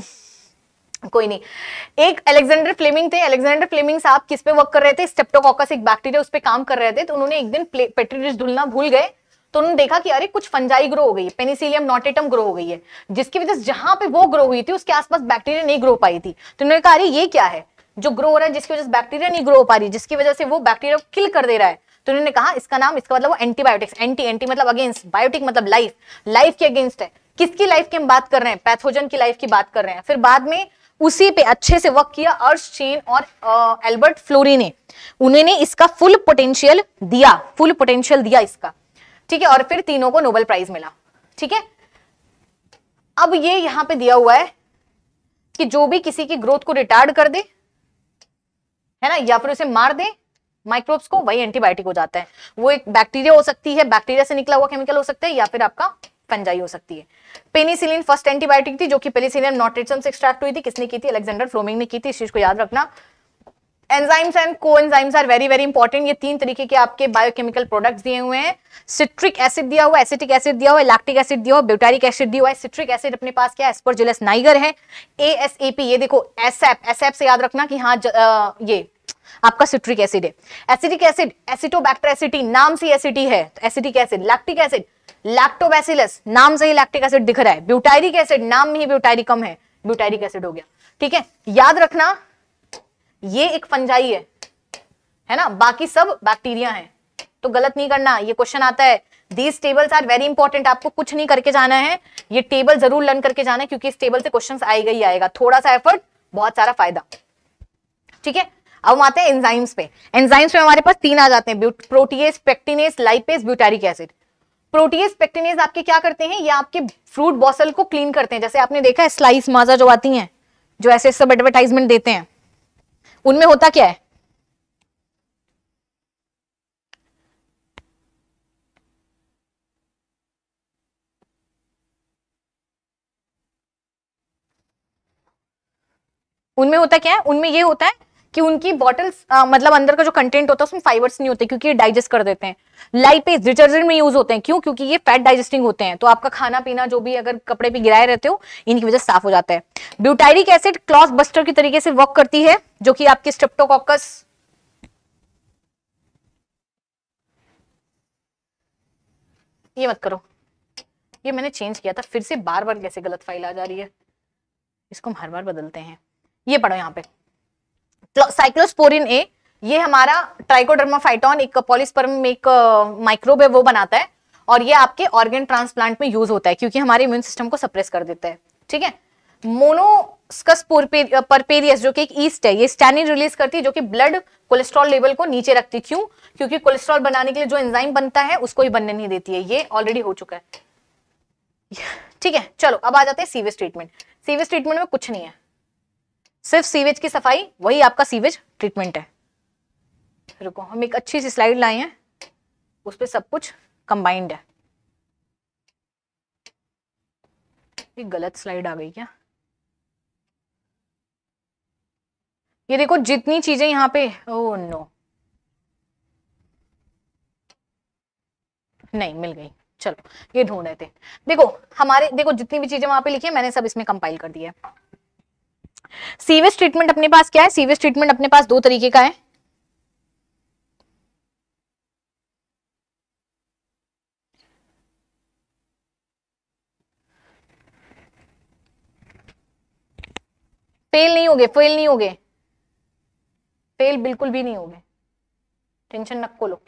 S1: कोई नहीं एक अलेक्जेंडर फ्लेमिंग थे अलेक्जेंडर फ्लेमिंग साहब किस पे वर्क कर रहे थे स्टेप्टोकॉकस एक बैक्टीरिया उस पर काम कर रहे थे तो उन्होंने एक दिन पेट्रीडिश धुलना भूल गए तो उन्होंने देखा कि अरे कुछ फंजाई ग्रो हो गई है पेनिसिलियम नॉटेटम ग्रो हो गई है जिसकी वजह से जहां पे वो ग्रो हुई थी उसके आसपास बैक्टीरिया नहीं ग्रो पाई थी तो उन्होंने कहा अरे ये क्या है जो ग्रो हो रहा है जिसकी वजह से बैक्टीरिया नहीं ग्रो हो पा रही जिसकी वजह से वो बैक्टीरिया को किल कर दे रहा है तो उन्होंने कहा इसका नाम इसका मतलब वो एंटीबायोटिक्स एंटी एंटी मतलब अगेंस्ट बायोटिक मतलब लाइफ लाइफ के अगेंस्ट है किसकी लाइफ की हम बात कर रहे हैं पैथोजन की लाइफ की बात कर रहे हैं फिर बाद में उसी पे अच्छे से वर्क किया अर्श चेन और एल्बर्ट फ्लोरी ने उन्होंने इसका फुल पोटेंशियल दिया फुल पोटेंशियल दिया इसका ठीक है और फिर तीनों को नोबेल प्राइज मिला ठीक है अब ये यहां पे दिया हुआ है कि जो भी किसी की ग्रोथ को रिटार्ड कर दे है ना या फिर उसे मार दे माइक्रोब्स को वही एंटीबायोटिक हो जाता है वो एक बैक्टीरिया हो सकती है बैक्टीरिया से निकला हुआ केमिकल हो सकता है या फिर आपका फंजाई हो सकती है पेनीसिलिन फर्स्ट एंटीबायोटिक थी जो कि पेनीसिलिन नोट्रेशन से एक्सट्रैक्ट हुई थी किसने की थी अलेक्जेंडर फ्लोमिंग ने की थी इस चीज को याद रखना enzymes and coenzymes are very very important ये तीन तरीके के आपके बायोकेमिकल प्रोडक्ट्स दिए हुए हैं सिट्रिक एसिड दिया हुआ एसिटिक एसिड दिया हुआ लैक्टिक एसिड दिया हुआ ब्यूटारिक एसिड दिया हुआ है सिट्रिक एसिड अपने पास क्या एस्परजुलस नाइगर है ए एस ए पी ये देखो एसएप एसएप से याद रखना कि हाँ ये आपका सिट्रिक एसिड है एसिटिक एसिड एसिटोबैक्टर एसिटी नाम से एसिटी है तो acetic acid lactic acid Lactobacillus नाम से ही लैक्टिक एसिड दिख रहा है ब्यूटायरिक एसिड नाम में ही ब्यूटायरिकम है ब्यूटायरिक एसिड हो गया ठीक है याद रखना ये एक फंजाई है है ना बाकी सब बैक्टीरिया है तो गलत नहीं करना ये क्वेश्चन आता है these tables are very important आपको कुछ नहीं करके जाना है ये टेबल जरूर लर्न करके जाना है क्योंकि इस टेबल से क्वेश्चन आएगा ही आएगा थोड़ा सा एफर्ट बहुत सारा फायदा ठीक है अब हम आते हैं एंजाइम्स पे एंजाइम्स में हमारे पास तीन आ जाते हैं protease pectinase lipase butyric acid protease pectinase आपके क्या करते हैं ये आपके फ्रूट बॉसल को क्लीन करते हैं जैसे आपने देखा है स्लाइस माजा जो आती हैं जो ऐसे सब एडवर्टाइजमेंट देते हैं उनमें होता क्या है उनमें होता क्या है उनमें ये होता है कि उनकी बॉटल्स मतलब अंदर का जो कंटेंट होता है उसमें फाइबर्स नहीं होते क्योंकि ये डाइजेस्ट कर देते हैं लाइपेज डिटर्जेंट में यूज होते हैं क्यों क्योंकि ये फैट डाइजेस्टिंग होते हैं तो आपका खाना पीना जो भी अगर कपड़े पे गिराए रहते हो इनकी वजह साफ हो जाता है ब्यूटाइरिक एसिड क्लॉस बस्टर की तरीके से वर्क करती है जो कि आपकी स्ट्रेप्टोकॉकस ये मत करो ये मैंने चेंज किया था फिर से बार बार कैसे गलत फाइल आ जा रही है इसको हम हर बार बदलते हैं ये पढ़ो यहाँ पे साइक्लोस्पोरिन तो ए ये हमारा ट्राइकोडर्मा एक पॉलिस्पर्म में एक माइक्रोब है वो बनाता है और ये आपके ऑर्गेन ट्रांसप्लांट में यूज होता है क्योंकि हमारे इम्यून सिस्टम को सप्रेस कर देता है ठीक है मोनोस्कस परपेरियस जो कि एक ईस्ट है ये स्टैनिन रिलीज करती है जो कि ब्लड कोलेस्ट्रॉल लेवल को नीचे रखती है क्यों क्योंकि कोलेस्ट्रॉल बनाने के लिए जो एंजाइम बनता है उसको ही बनने नहीं देती है ये ऑलरेडी हो चुका है ठीक है चलो अब आ जाते हैं सीवेज ट्रीटमेंट सीवेज ट्रीटमेंट में कुछ नहीं है सिर्फ सीवेज की सफाई वही आपका सीवेज ट्रीटमेंट है रुको हम एक अच्छी सी स्लाइड लाए हैं उस पर सब कुछ कंबाइंड है ये गलत स्लाइड आ गई क्या ये देखो जितनी चीजें यहाँ पे ओ oh नो नहीं मिल गई चलो ये ढूंढ रहे थे देखो हमारे देखो जितनी भी चीजें वहां पे लिखी है मैंने सब इसमें कंपाइल कर दिया है सीवेज ट्रीटमेंट अपने पास क्या है सीवेज ट्रीटमेंट अपने पास दो तरीके का है फेल नहीं गए फेल नहीं हो गए फेल बिल्कुल भी नहीं हो गए टेंशन नक्को लो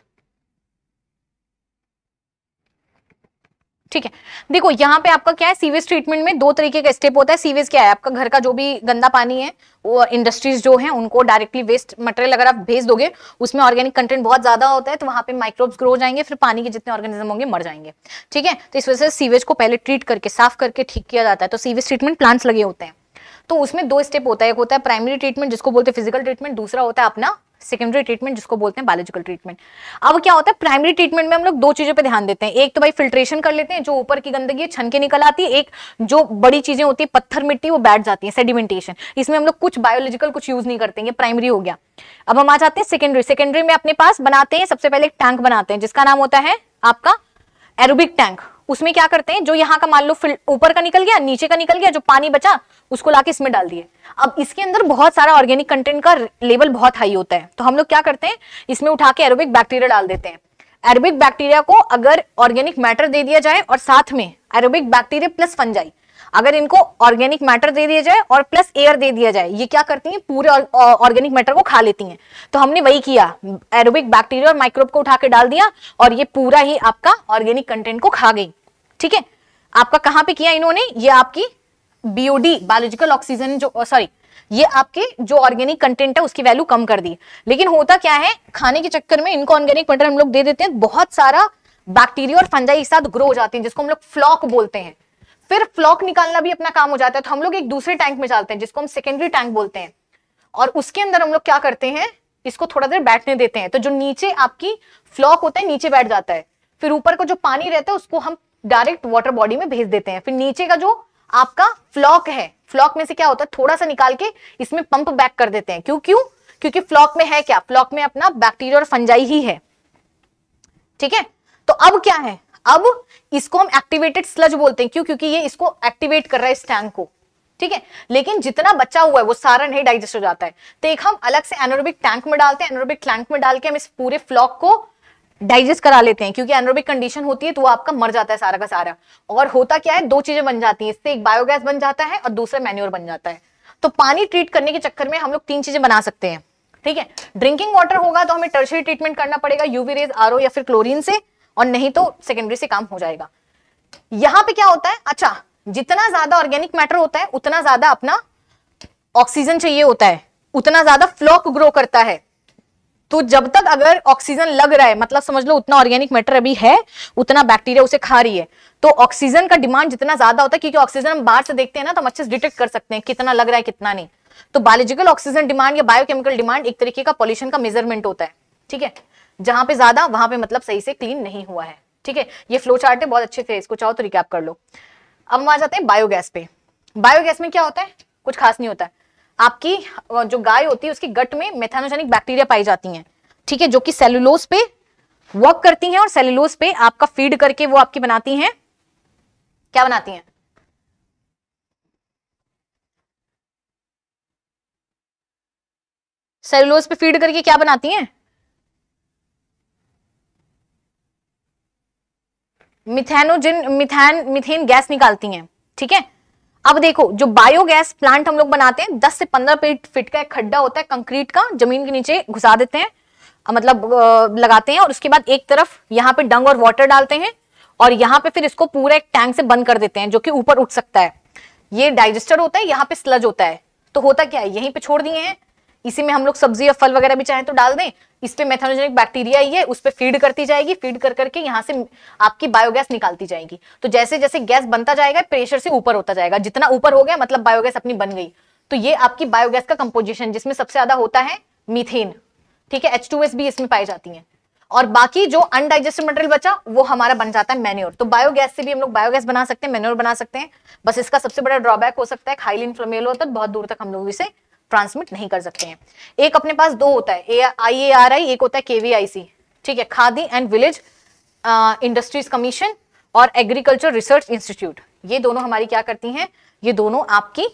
S1: ठीक है देखो यहाँ पे आपका क्या है सीवेज ट्रीटमेंट में दो तरीके का स्टेप होता है सीवेज क्या है आपका घर का जो भी गंदा पानी है वो इंडस्ट्रीज जो है उनको डायरेक्टली वेस्ट मटेरियल अगर आप भेज दोगे उसमें ऑर्गेनिक कंटेंट बहुत ज्यादा होता है तो वहां पे माइक्रोब्स ग्रो जाएंगे फिर पानी के जितने ऑर्गेनिज्म होंगे मर जाएंगे ठीक है तो इस वजह से सीवेज को पहले ट्रीट करके साफ करके ठीक किया जाता है तो सीवेज ट्रीटमेंट प्लांट्स लगे होते हैं तो उसमें दो स्टेप होता है एक होता है प्राइमरी ट्रीटमेंट जिसको बोलते हैं फिजिकल ट्रीटमेंट दूसरा होता है अपना सेकेंडरी ट्रीटमेंट जिसको बोलते हैं बायोलॉजिकल ट्रीटमेंट अब क्या होता है प्राइमरी ट्रीटमेंट में हम लोग दो चीज़ों पर ध्यान देते हैं एक तो भाई फिल्ट्रेशन कर लेते हैं जो ऊपर की गंदगी छन के निकल आती है एक जो बड़ी चीज़ें होती है पत्थर मिट्टी वो बैठ जाती है सेडिमेंटेशन इसमें हम लोग कुछ बायोलॉजिकल कुछ यूज़ नहीं करते हैं प्राइमरी हो गया अब हम आ जाते हैं सेकेंडरी सेकेंडरी में अपने पास बनाते हैं सबसे पहले एक टैंक बनाते हैं जिसका नाम होता है आपका एरोबिक टैंक उसमें क्या करते हैं जो यहाँ का मान लो ऊपर का निकल गया नीचे का निकल गया जो पानी बचा उसको लाके इसमें डाल दिए अब इसके अंदर बहुत सारा ऑर्गेनिक कंटेंट का लेवल बहुत हाई होता है तो हम लोग क्या करते हैं इसमें उठा के एरोबिक बैक्टीरिया डाल देते हैं एरोबिक बैक्टीरिया को अगर ऑर्गेनिक मैटर दे दिया जाए और साथ में एरोबिक बैक्टीरिया प्लस फंजाई अगर इनको ऑर्गेनिक मैटर दे दिया जाए और प्लस एयर दे दिया जाए ये क्या करती हैं पूरे ऑर्गेनिक मैटर को खा लेती हैं तो हमने वही किया एरोबिक बैक्टीरिया और माइक्रोब को उठा के डाल दिया और ये पूरा ही आपका ऑर्गेनिक कंटेंट को खा गई ठीक है आपका कहाँ पे किया इन्होंने ये आपकी बीओडी बायोलॉजिकल ऑक्सीजन जो सॉरी ये आपके जो ऑर्गेनिक कंटेंट है उसकी वैल्यू कम कर दी लेकिन होता क्या है खाने के चक्कर में इनको ऑर्गेनिक मटर हम लोग दे देते हैं बहुत सारा बैक्टीरिया और फंजाई के साथ ग्रो हो जाते हैं जिसको हम लोग फ्लॉक बोलते हैं फिर फ्लॉक निकालना भी अपना काम हो जाता है तो हम लोग एक दूसरे टैंक में जाते हैं जिसको हम सेकेंडरी टैंक बोलते हैं और उसके अंदर हम लोग क्या करते हैं इसको थोड़ा देर बैठने देते हैं तो जो नीचे आपकी फ्लॉक होता है नीचे बैठ जाता है फिर ऊपर का जो पानी रहता है उसको हम डायरेक्ट वाटर बॉडी में भेज देते हैं फिर नीचे का जो आपका फ्लॉक है फ्लॉक में से क्या होता है थोड़ा सा निकाल के इसमें पंप बैक कर देते हैं क्यों क्यों क्योंकि फ्लॉक में है क्या फ्लॉक में अपना बैक्टीरिया और फंजाई ही है ठीक है तो अब क्या है अब इसको हम एक्टिवेटेड स्लज बोलते हैं क्यों क्योंकि ये इसको एक्टिवेट कर रहा है इस टैंक को ठीक है लेकिन जितना बचा हुआ है वो सारा नहीं डाइजेस्ट हो जाता है तो एक हम अलग से एनोरोबिक टैंक में डालते हैं एनोरोबिक टैंक में डाल के हम इस पूरे फ्लॉक को डाइजेस्ट करा लेते हैं क्योंकि एनरोबिक कंडीशन होती है तो वो आपका मर जाता है सारा का सारा और होता क्या है दो चीजें बन जाती हैं इससे एक बायोगैस बन जाता है और दूसरा मैन्योर बन जाता है तो पानी ट्रीट करने के चक्कर में हम लोग तीन चीजें बना सकते हैं ठीक है ड्रिंकिंग वाटर होगा तो हमें टर्शरी ट्रीटमेंट करना पड़ेगा यूवी रेज आर या फिर क्लोरीन से और नहीं तो सेकेंडरी से काम हो जाएगा यहाँ पे क्या होता है अच्छा जितना ज्यादा ऑर्गेनिक मैटर होता है उतना ज्यादा अपना ऑक्सीजन चाहिए होता है उतना ज्यादा फ्लॉक ग्रो करता है तो जब तक अगर ऑक्सीजन लग रहा है मतलब समझ लो उतना ऑर्गेनिक मैटर अभी है उतना बैक्टीरिया उसे खा रही है तो ऑक्सीजन का डिमांड जितना ज्यादा होता है क्योंकि ऑक्सीजन हम बाहर से देखते हैं ना तो हम अच्छे से डिटेक्ट कर सकते हैं कितना लग रहा है कितना नहीं तो बायोलॉजिकल ऑक्सीजन डिमांड या बायोकेमिकल डिमांड एक तरीके का पॉल्यूशन का मेजरमेंट होता है ठीक है जहां पे ज्यादा वहां पे मतलब सही से क्लीन नहीं हुआ है ठीक है ये फ्लो चार्ट है बहुत अच्छे से इसको चाहो तो रिकैप कर लो अब हम आ जाते हैं बायोगैस पे बायोगैस में क्या होता है कुछ खास नहीं होता है आपकी जो गाय होती है उसकी गट में मेथानोजेनिक बैक्टीरिया पाई जाती है ठीक है जो कि सेलुलोज पे वर्क करती हैं और सेलुलोज पे आपका फीड करके वो आपकी बनाती हैं क्या बनाती हैं सेलुलोज पे फीड करके क्या बनाती हैं मिथेनोजिन मिथेन मिथेन गैस निकालती हैं ठीक है अब देखो जो बायोगैस प्लांट हम लोग बनाते हैं 10 से 15 फीट फिट का एक खड्डा होता है कंक्रीट का जमीन के नीचे घुसा देते हैं मतलब लगाते हैं और उसके बाद एक तरफ यहाँ पे डंग और वाटर डालते हैं और यहाँ पे फिर इसको पूरा एक टैंक से बंद कर देते हैं जो कि ऊपर उठ सकता है ये डाइजेस्टर होता है यहाँ पे स्लज होता है तो होता क्या है यहीं पे छोड़ दिए हैं इसी में हम लोग सब्जी या फल वगैरह भी चाहें तो डाल दें इस पर मेथानोजेनिक बैक्टीरिया ही है उस पर फीड करती जाएगी फीड कर करके यहाँ से आपकी बायोगैस निकालती जाएगी तो जैसे जैसे गैस बनता जाएगा प्रेशर से ऊपर होता जाएगा जितना ऊपर हो गया मतलब बायोगैस अपनी बन गई तो ये आपकी बायोगैस का कंपोजिशन जिसमें सबसे ज्यादा होता है मीथेन ठीक है एच भी इसमें पाई जाती है और बाकी जो अनडाइजेस्टेड मटेरियल बचा वो हमारा बन जाता है मैन्योर तो बायोगैस से भी हम लोग बायोगैस बना सकते हैं मेन्योर बना सकते हैं बस इसका सबसे बड़ा ड्रॉबैक हो सकता है हाईली इन्फ्लोमेल होता है बहुत दूर तक हम लोग इसे ट्रांसमिट नहीं कर सकते हैं एक अपने पास दो होता है आई ए आर आई एक होता है केवीआईसी ठीक है Khadi and village industries commission और एग्रीकल्चर रिसर्च इंस्टीट्यूट ये दोनों हमारी क्या करती हैं ये दोनों आपकी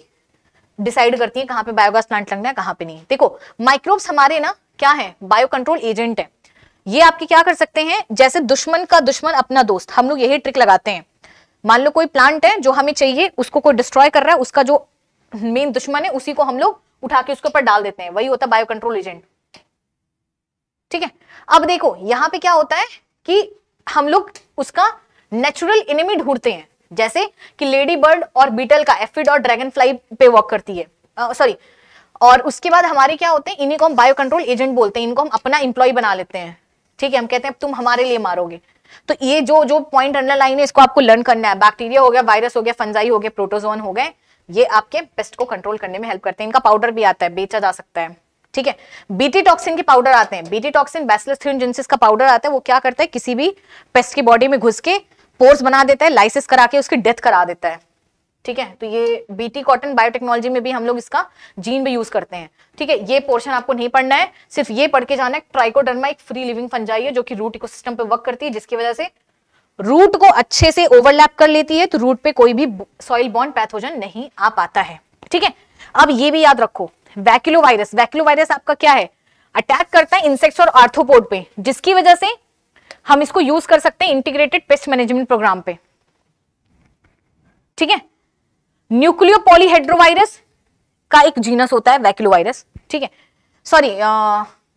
S1: डिसाइड करती हैं कहाँ पे बायोगैस प्लांट लगना है कहाँ पे नहीं देखो माइक्रोब्स हमारे ना क्या है बायो कंट्रोल एजेंट है ये आपके क्या कर सकते हैं जैसे दुश्मन का दुश्मन अपना दोस्त हम लोग यही ट्रिक लगाते हैं मान लो कोई प्लांट है जो हमें चाहिए उसको कोई डिस्ट्रॉय कर रहा है उसका जो मेन दुश्मन है उसी को हम लोग उठा के उसके ऊपर डाल देते हैं वही होता है बायो कंट्रोल एजेंट ठीक है अब देखो यहां पे क्या होता है कि हम लोग उसका नेचुरल इनिमी ढूंढते हैं जैसे कि लेडी बर्ड और बीटल का एफिड और ड्रैगन फ्लाई पे वर्क करती है सॉरी और उसके बाद हमारे क्या होते हैं इन्हीं को हम बायो कंट्रोल एजेंट बोलते हैं इनको हम अपना इंप्लॉय बना लेते हैं ठीक है हम कहते हैं तुम हमारे लिए मारोगे तो ये जो जो पॉइंट अंडरलाइन है इसको आपको लर्न करना है बैक्टीरिया हो गया वायरस हो गया फंजाई हो गया प्रोटोजोन हो गए ये आपके पेस्ट को कंट्रोल करने में हेल्प करते हैं इनका पाउडर भी आता है बेचा जा सकता है ठीक है बीटी टॉक्सिन के पाउडर आते हैं बीटी टॉक्सिन बैसिलस्थ्रीन का पाउडर आता है वो क्या करता है किसी भी पेस्ट की बॉडी में घुस के पोर्स बना देता है लाइसिस करा के उसकी डेथ करा देता है ठीक है तो ये बीटी कॉटन बायोटेक्नोलॉजी में भी हम लोग इसका जीन भी यूज करते हैं ठीक है ये पोर्शन आपको नहीं पढ़ना है सिर्फ ये पढ़ के जाना है ट्राइकोडर्मा एक फ्री लिविंग फंजाई है जो कि रूट इकोसिस्टम पे वर्क करती है जिसकी वजह से रूट को अच्छे से ओवरलैप कर लेती है तो रूट पे कोई भी सॉइल बॉन्ड पैथोजन नहीं आ पाता है ठीक है अब ये भी याद रखो वैक्यूलो वायरस वैक्यूलो वायरस आपका क्या है अटैक करता है इंसेक्ट्स और आर्थोपोड पे जिसकी वजह से हम इसको यूज कर सकते हैं इंटीग्रेटेड पेस्ट मैनेजमेंट प्रोग्राम पे ठीक है न्यूक्लियो पॉलीहाइड्रोवायरस का एक जीनस होता है वैक्यूलो वायरस ठीक है सॉरी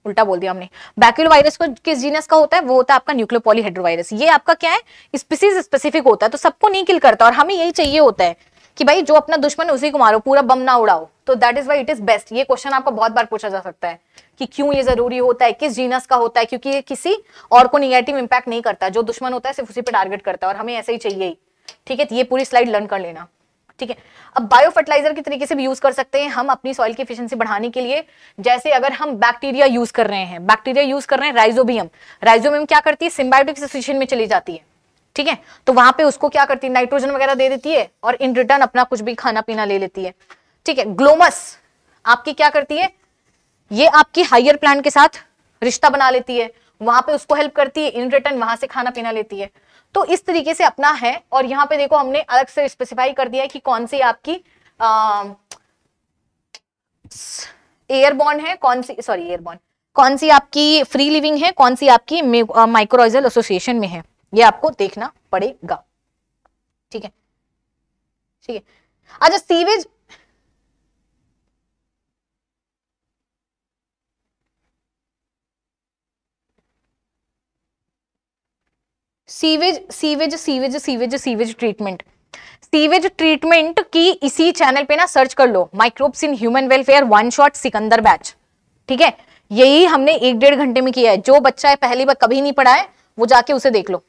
S1: उल्टा बोल दिया हमने बैक्यूल वायरस को किस जीनस का होता है वो होता है आपका वायरस ये आपका क्या है स्पीसीज स्पेसिफिक होता है तो सबको नहीं किल करता और हमें यही चाहिए होता है कि भाई जो अपना दुश्मन है उसी को मारो पूरा बम ना उड़ाओ तो that is why it is best ये क्वेश्चन आपका बहुत बार पूछा जा सकता है कि क्यों ये जरूरी होता है किस जीनस का होता है क्योंकि ये किसी और को निगेटिव इंपैक्ट नहीं करता जो दुश्मन होता है सिर्फ उसी पर टारगेट करता है और हमें ऐसे ही चाहिए ठीक है तो ये पूरी स्लाइड लर्न कर लेना ठीक है अब बायो फर्टिलाइजर के तरीके से भी यूज कर सकते हैं हम अपनी सॉइल की एफिशिएंसी बढ़ाने के लिए जैसे अगर हम बैक्टीरिया यूज कर रहे हैं बैक्टीरिया यूज कर रहे हैं राइजोबियम राइजोबियम क्या करती है सिम्बायोटिक सिचुएशन में चली जाती है ठीक है तो वहां पर उसको क्या करती है नाइट्रोजन वगैरह दे देती है और इन रिटर्न अपना कुछ भी खाना पीना ले लेती है ठीक है ग्लोमस आपकी क्या करती है ये आपकी हायर प्लांट के साथ रिश्ता बना लेती है वहां पे उसको हेल्प करती है इन रिटर्न वहां से खाना पीना लेती है तो इस तरीके से अपना है और यहाँ पे देखो हमने अलग से स्पेसिफाई कर दिया है कि कौन सी आपकी एयरबॉन्ड है कौन सी सॉरी एयरबॉन्ड कौन सी आपकी फ्री लिविंग है कौन सी आपकी माइक्रोइजल एसोसिएशन में है ये आपको देखना पड़ेगा ठीक है ठीक है अच्छा sewage sewage sewage sewage sewage sewage treatment sewage treatment की इसी चैनल पे ना सर्च कर लो microbes in human welfare one shot Sikandar batch ठीक है यही हमने एक डेढ़ घंटे में किया है जो बच्चा है पहली बार कभी नहीं पढ़ा है वो जाके उसे देख लो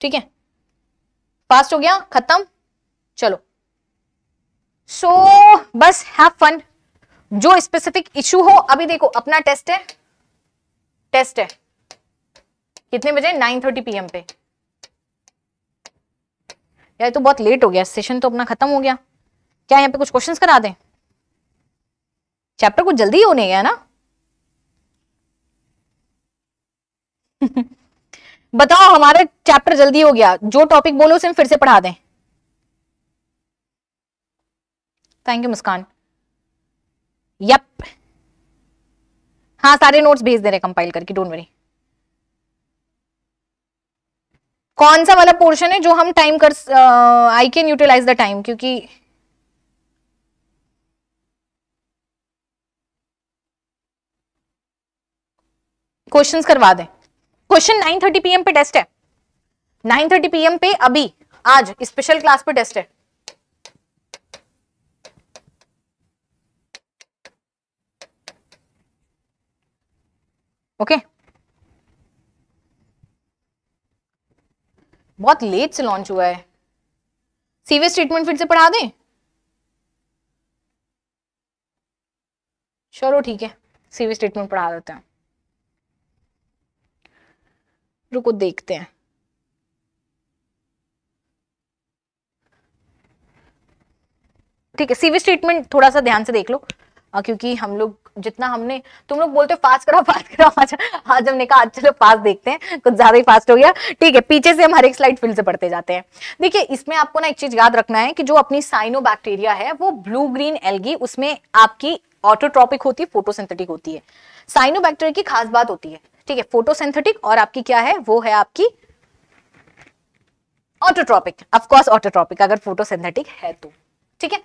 S1: ठीक है फास्ट हो गया खत्म चलो सो so, बस हैव फन जो स्पेसिफिक इशू हो अभी देखो अपना टेस्ट है टेस्ट है कितने बजे नाइन थर्टी पीएम पे यार तो बहुत लेट हो गया सेशन तो अपना खत्म हो गया क्या यहाँ पे कुछ क्वेश्चंस करा दें चैप्टर कुछ जल्दी होने गया ना *laughs* बताओ हमारा चैप्टर जल्दी हो गया जो टॉपिक बोलो उसे हम फिर से पढ़ा दें थैंक यू मुस्कान यप हाँ सारे नोट्स भेज दे रहे कंपाइल करके डोंट वरी कौन सा वाला पोर्शन है जो हम टाइम कर I can utilise the time क्योंकि क्वेश्चन करवा दें क्वेश्चन 9:30 पीएम पे टेस्ट है 9:30 पीएम पे अभी आज स्पेशल क्लास पे टेस्ट है ओके okay. बहुत लेट से लॉन्च हुआ है सीवेज ट्रीटमेंट फिर से पढ़ा दें चलो ठीक है सीवेज ट्रीटमेंट पढ़ा देते हैं रुको देखते हैं ठीक है सीवेज ट्रीटमेंट थोड़ा सा ध्यान से देख लो हाँ, क्योंकि हम लोग जितना हमने तुम लोग बोलते हो फास्ट करो फास्ट करो आज आज हमने कहा चलो फास्ट देखते हैं कुछ ज्यादा ही फास्ट हो गया ठीक है पीछे से हम हर एक स्लाइड फिल्ड से पढ़ते जाते हैं देखिए इसमें आपको ना एक चीज याद रखना है कि जो अपनी साइनो बैक्टीरिया है वो ब्लू ग्रीन एलगी उसमें आपकी ऑटोट्रॉपिक होती है फोटोसिंथेटिक होती है साइनो बैक्टीरिया की खास बात होती है ठीक है फोटोसिंथेटिक और आपकी क्या है वो है आपकी ऑटोट्रॉपिक ऑफकोर्स ऑटोट्रॉपिक अगर फोटोसिंथेटिक है तो ठीक है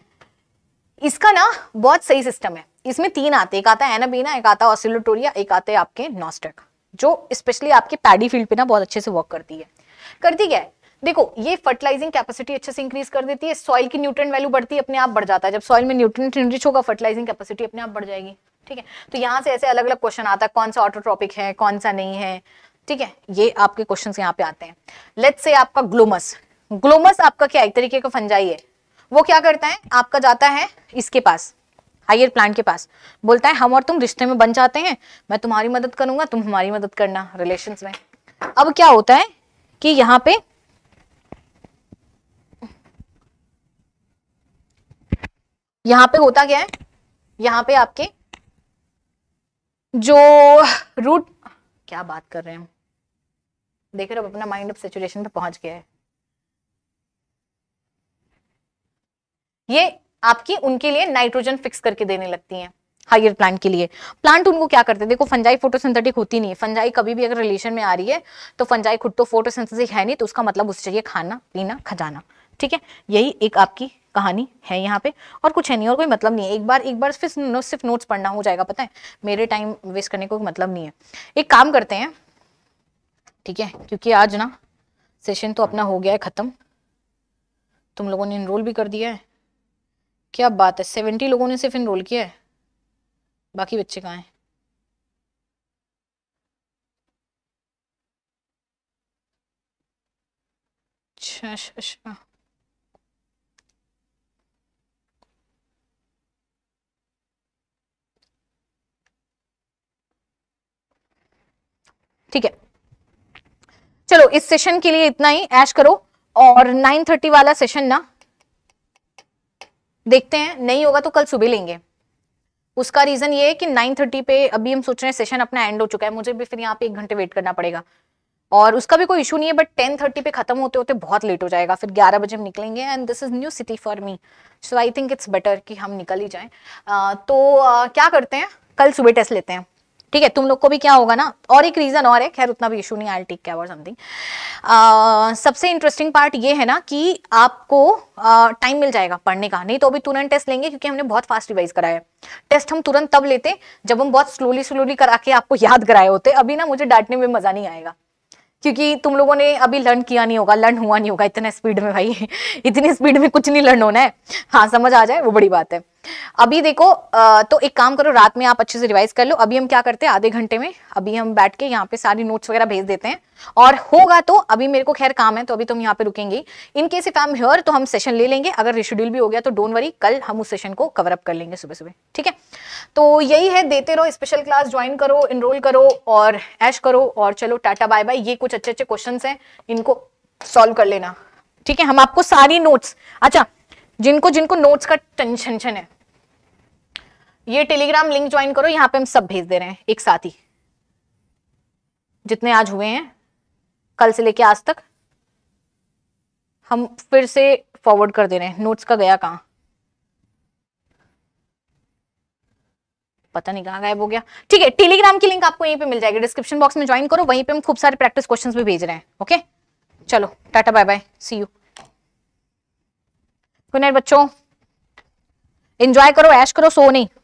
S1: इसका ना बहुत सही सिस्टम है इसमें तीन आते एक आता है बीना एक आता है ऑसिलोटोरिया एक आते हैं आपके नॉस्टेक जो स्पेशली आपके पैडी फील्ड पे ना बहुत अच्छे से वर्क करती है करती क्या है देखो ये फर्टिलाइजिंग कैपेसिटी अच्छे से इंक्रीज कर देती है सॉइल की न्यूट्रन वैल्यू बढ़ती है अपने आप बढ़ जाता है जब सॉइल में न्यूट्रेंट रिच होगा फर्टिलाइजिंग कैपेसिटी अपने आप बढ़ जाएगी ठीक है तो यहाँ से ऐसे अलग अलग क्वेश्चन आता है कौन सा ऑटोट्रॉपिक है कौन सा नहीं है ठीक है ये आपके क्वेश्चन यहाँ पे आते हैं लेट से आपका ग्लोमस ग्लोमस आपका क्या एक तरीके का फंजाई है वो क्या करता है आपका जाता है इसके पास हायर प्लांट के पास बोलता है हम और तुम रिश्ते में बन जाते हैं मैं तुम्हारी मदद करूंगा तुम हमारी मदद करना रिलेशन में अब क्या होता है कि यहाँ पे यहाँ पे होता क्या है यहाँ पे आपके जो रूट क्या बात कर रहे हैं देख रहे हो अपना माइंड ऑफ सिचुएशन पे पहुंच गया है ये आपकी उनके लिए नाइट्रोजन फिक्स करके देने लगती हैं हाइयर प्लांट के लिए प्लांट उनको क्या करते हैं देखो फंजाई फोटोसिंथेटिक होती नहीं है फंजाई कभी भी अगर रिलेशन में आ रही है तो फंजाई खुद तो फोटोसिंथेसिस है नहीं तो उसका मतलब उससे चाहिए खाना पीना खजाना ठीक है यही एक आपकी कहानी है यहाँ पे और कुछ है नहीं और कोई मतलब नहीं है एक बार एक बार फिर नो, सिर्फ नोट्स पढ़ना हो जाएगा पता है मेरे टाइम वेस्ट करने को मतलब नहीं है एक काम करते हैं ठीक है क्योंकि आज ना सेशन तो अपना हो गया है ख़त्म तुम लोगों ने इनरोल भी कर दिया है क्या बात है सेवेंटी लोगों ने सिर्फ इनरोल किया है बाकी बच्चे कहाँ हैं अच्छा, अच्छा, अच्छा। ठीक है चलो इस सेशन के लिए इतना ही ऐश करो और 9:30 वाला सेशन ना देखते हैं नहीं होगा तो कल सुबह लेंगे उसका रीजन ये है कि 9:30 पे अभी हम सोच रहे हैं सेशन अपना एंड हो चुका है मुझे भी फिर यहाँ पे एक घंटे वेट करना पड़ेगा और उसका भी कोई इशू नहीं है बट टेन थर्टी पे खत्म होते होते बहुत लेट हो जाएगा फिर ग्यारह बजे हम निकलेंगे and this is new city for me so I think it's better कि हम निकल ही जाएं uh, तो uh, क्या करते हैं कल सुबह टेस्ट लेते हैं ठीक है तुम लोग को भी क्या होगा ना और एक रीज़न और है खैर उतना भी इशू नहीं आई टेक केयर समथिंग सबसे इंटरेस्टिंग पार्ट ये है ना कि आपको टाइम uh, मिल जाएगा पढ़ने का नहीं तो अभी तुरंत टेस्ट लेंगे क्योंकि हमने बहुत फास्ट रिवाइज कराया है टेस्ट हम तुरंत तब लेते जब हम बहुत स्लोली स्लोली करा के आपको याद कराए होते अभी ना मुझे डांटने में मज़ा नहीं आएगा क्योंकि तुम लोगों ने अभी लर्न किया नहीं होगा लर्न हुआ नहीं होगा इतना स्पीड में भाई *laughs* इतनी स्पीड में कुछ नहीं लर्न होना है हाँ समझ आ जाए वो बड़ी बात है अभी देखो तो एक काम करो रात में आप अच्छे से रिवाइज कर लो अभी हम क्या करते हैं आधे घंटे में अभी हम बैठ के यहाँ पे सारी नोट्स वगैरह भेज देते हैं और होगा तो अभी मेरे को खैर काम है तो अभी तुम यहाँ पे रुकेंगे in case if I am here तो हम सेशन ले लेंगे अगर रिशेड्यूल भी हो गया तो डोंट वरी कल हम उस सेशन को कवर अप कर लेंगे सुबह सुबह ठीक है तो यही है देते रहो स्पेशल क्लास ज्वाइन करो इनरोल करो और ऐश करो और चलो टाटा बाय बाय ये कुछ अच्छे अच्छे क्वेश्चन हैं इनको सॉल्व कर लेना ठीक है हम आपको सारी नोट्स अच्छा जिनको जिनको नोट्स का टेंशन है ये टेलीग्राम लिंक ज्वाइन करो यहां पे हम सब भेज दे रहे हैं एक साथ ही जितने आज हुए हैं कल से लेके आज तक हम फिर से फॉरवर्ड कर दे रहे हैं नोट्स का गया कहां पता नहीं कहाँ गायब हो गया ठीक है टेलीग्राम की लिंक आपको यहीं पे मिल जाएगी डिस्क्रिप्शन बॉक्स में ज्वाइन करो वहीं पे हम खूब सारे प्रैक्टिस क्वेश्चंस भी भेज रहे हैं ओके चलो tata bye bye see you good night बच्चों एंजॉय करो ऐश करो सो नहीं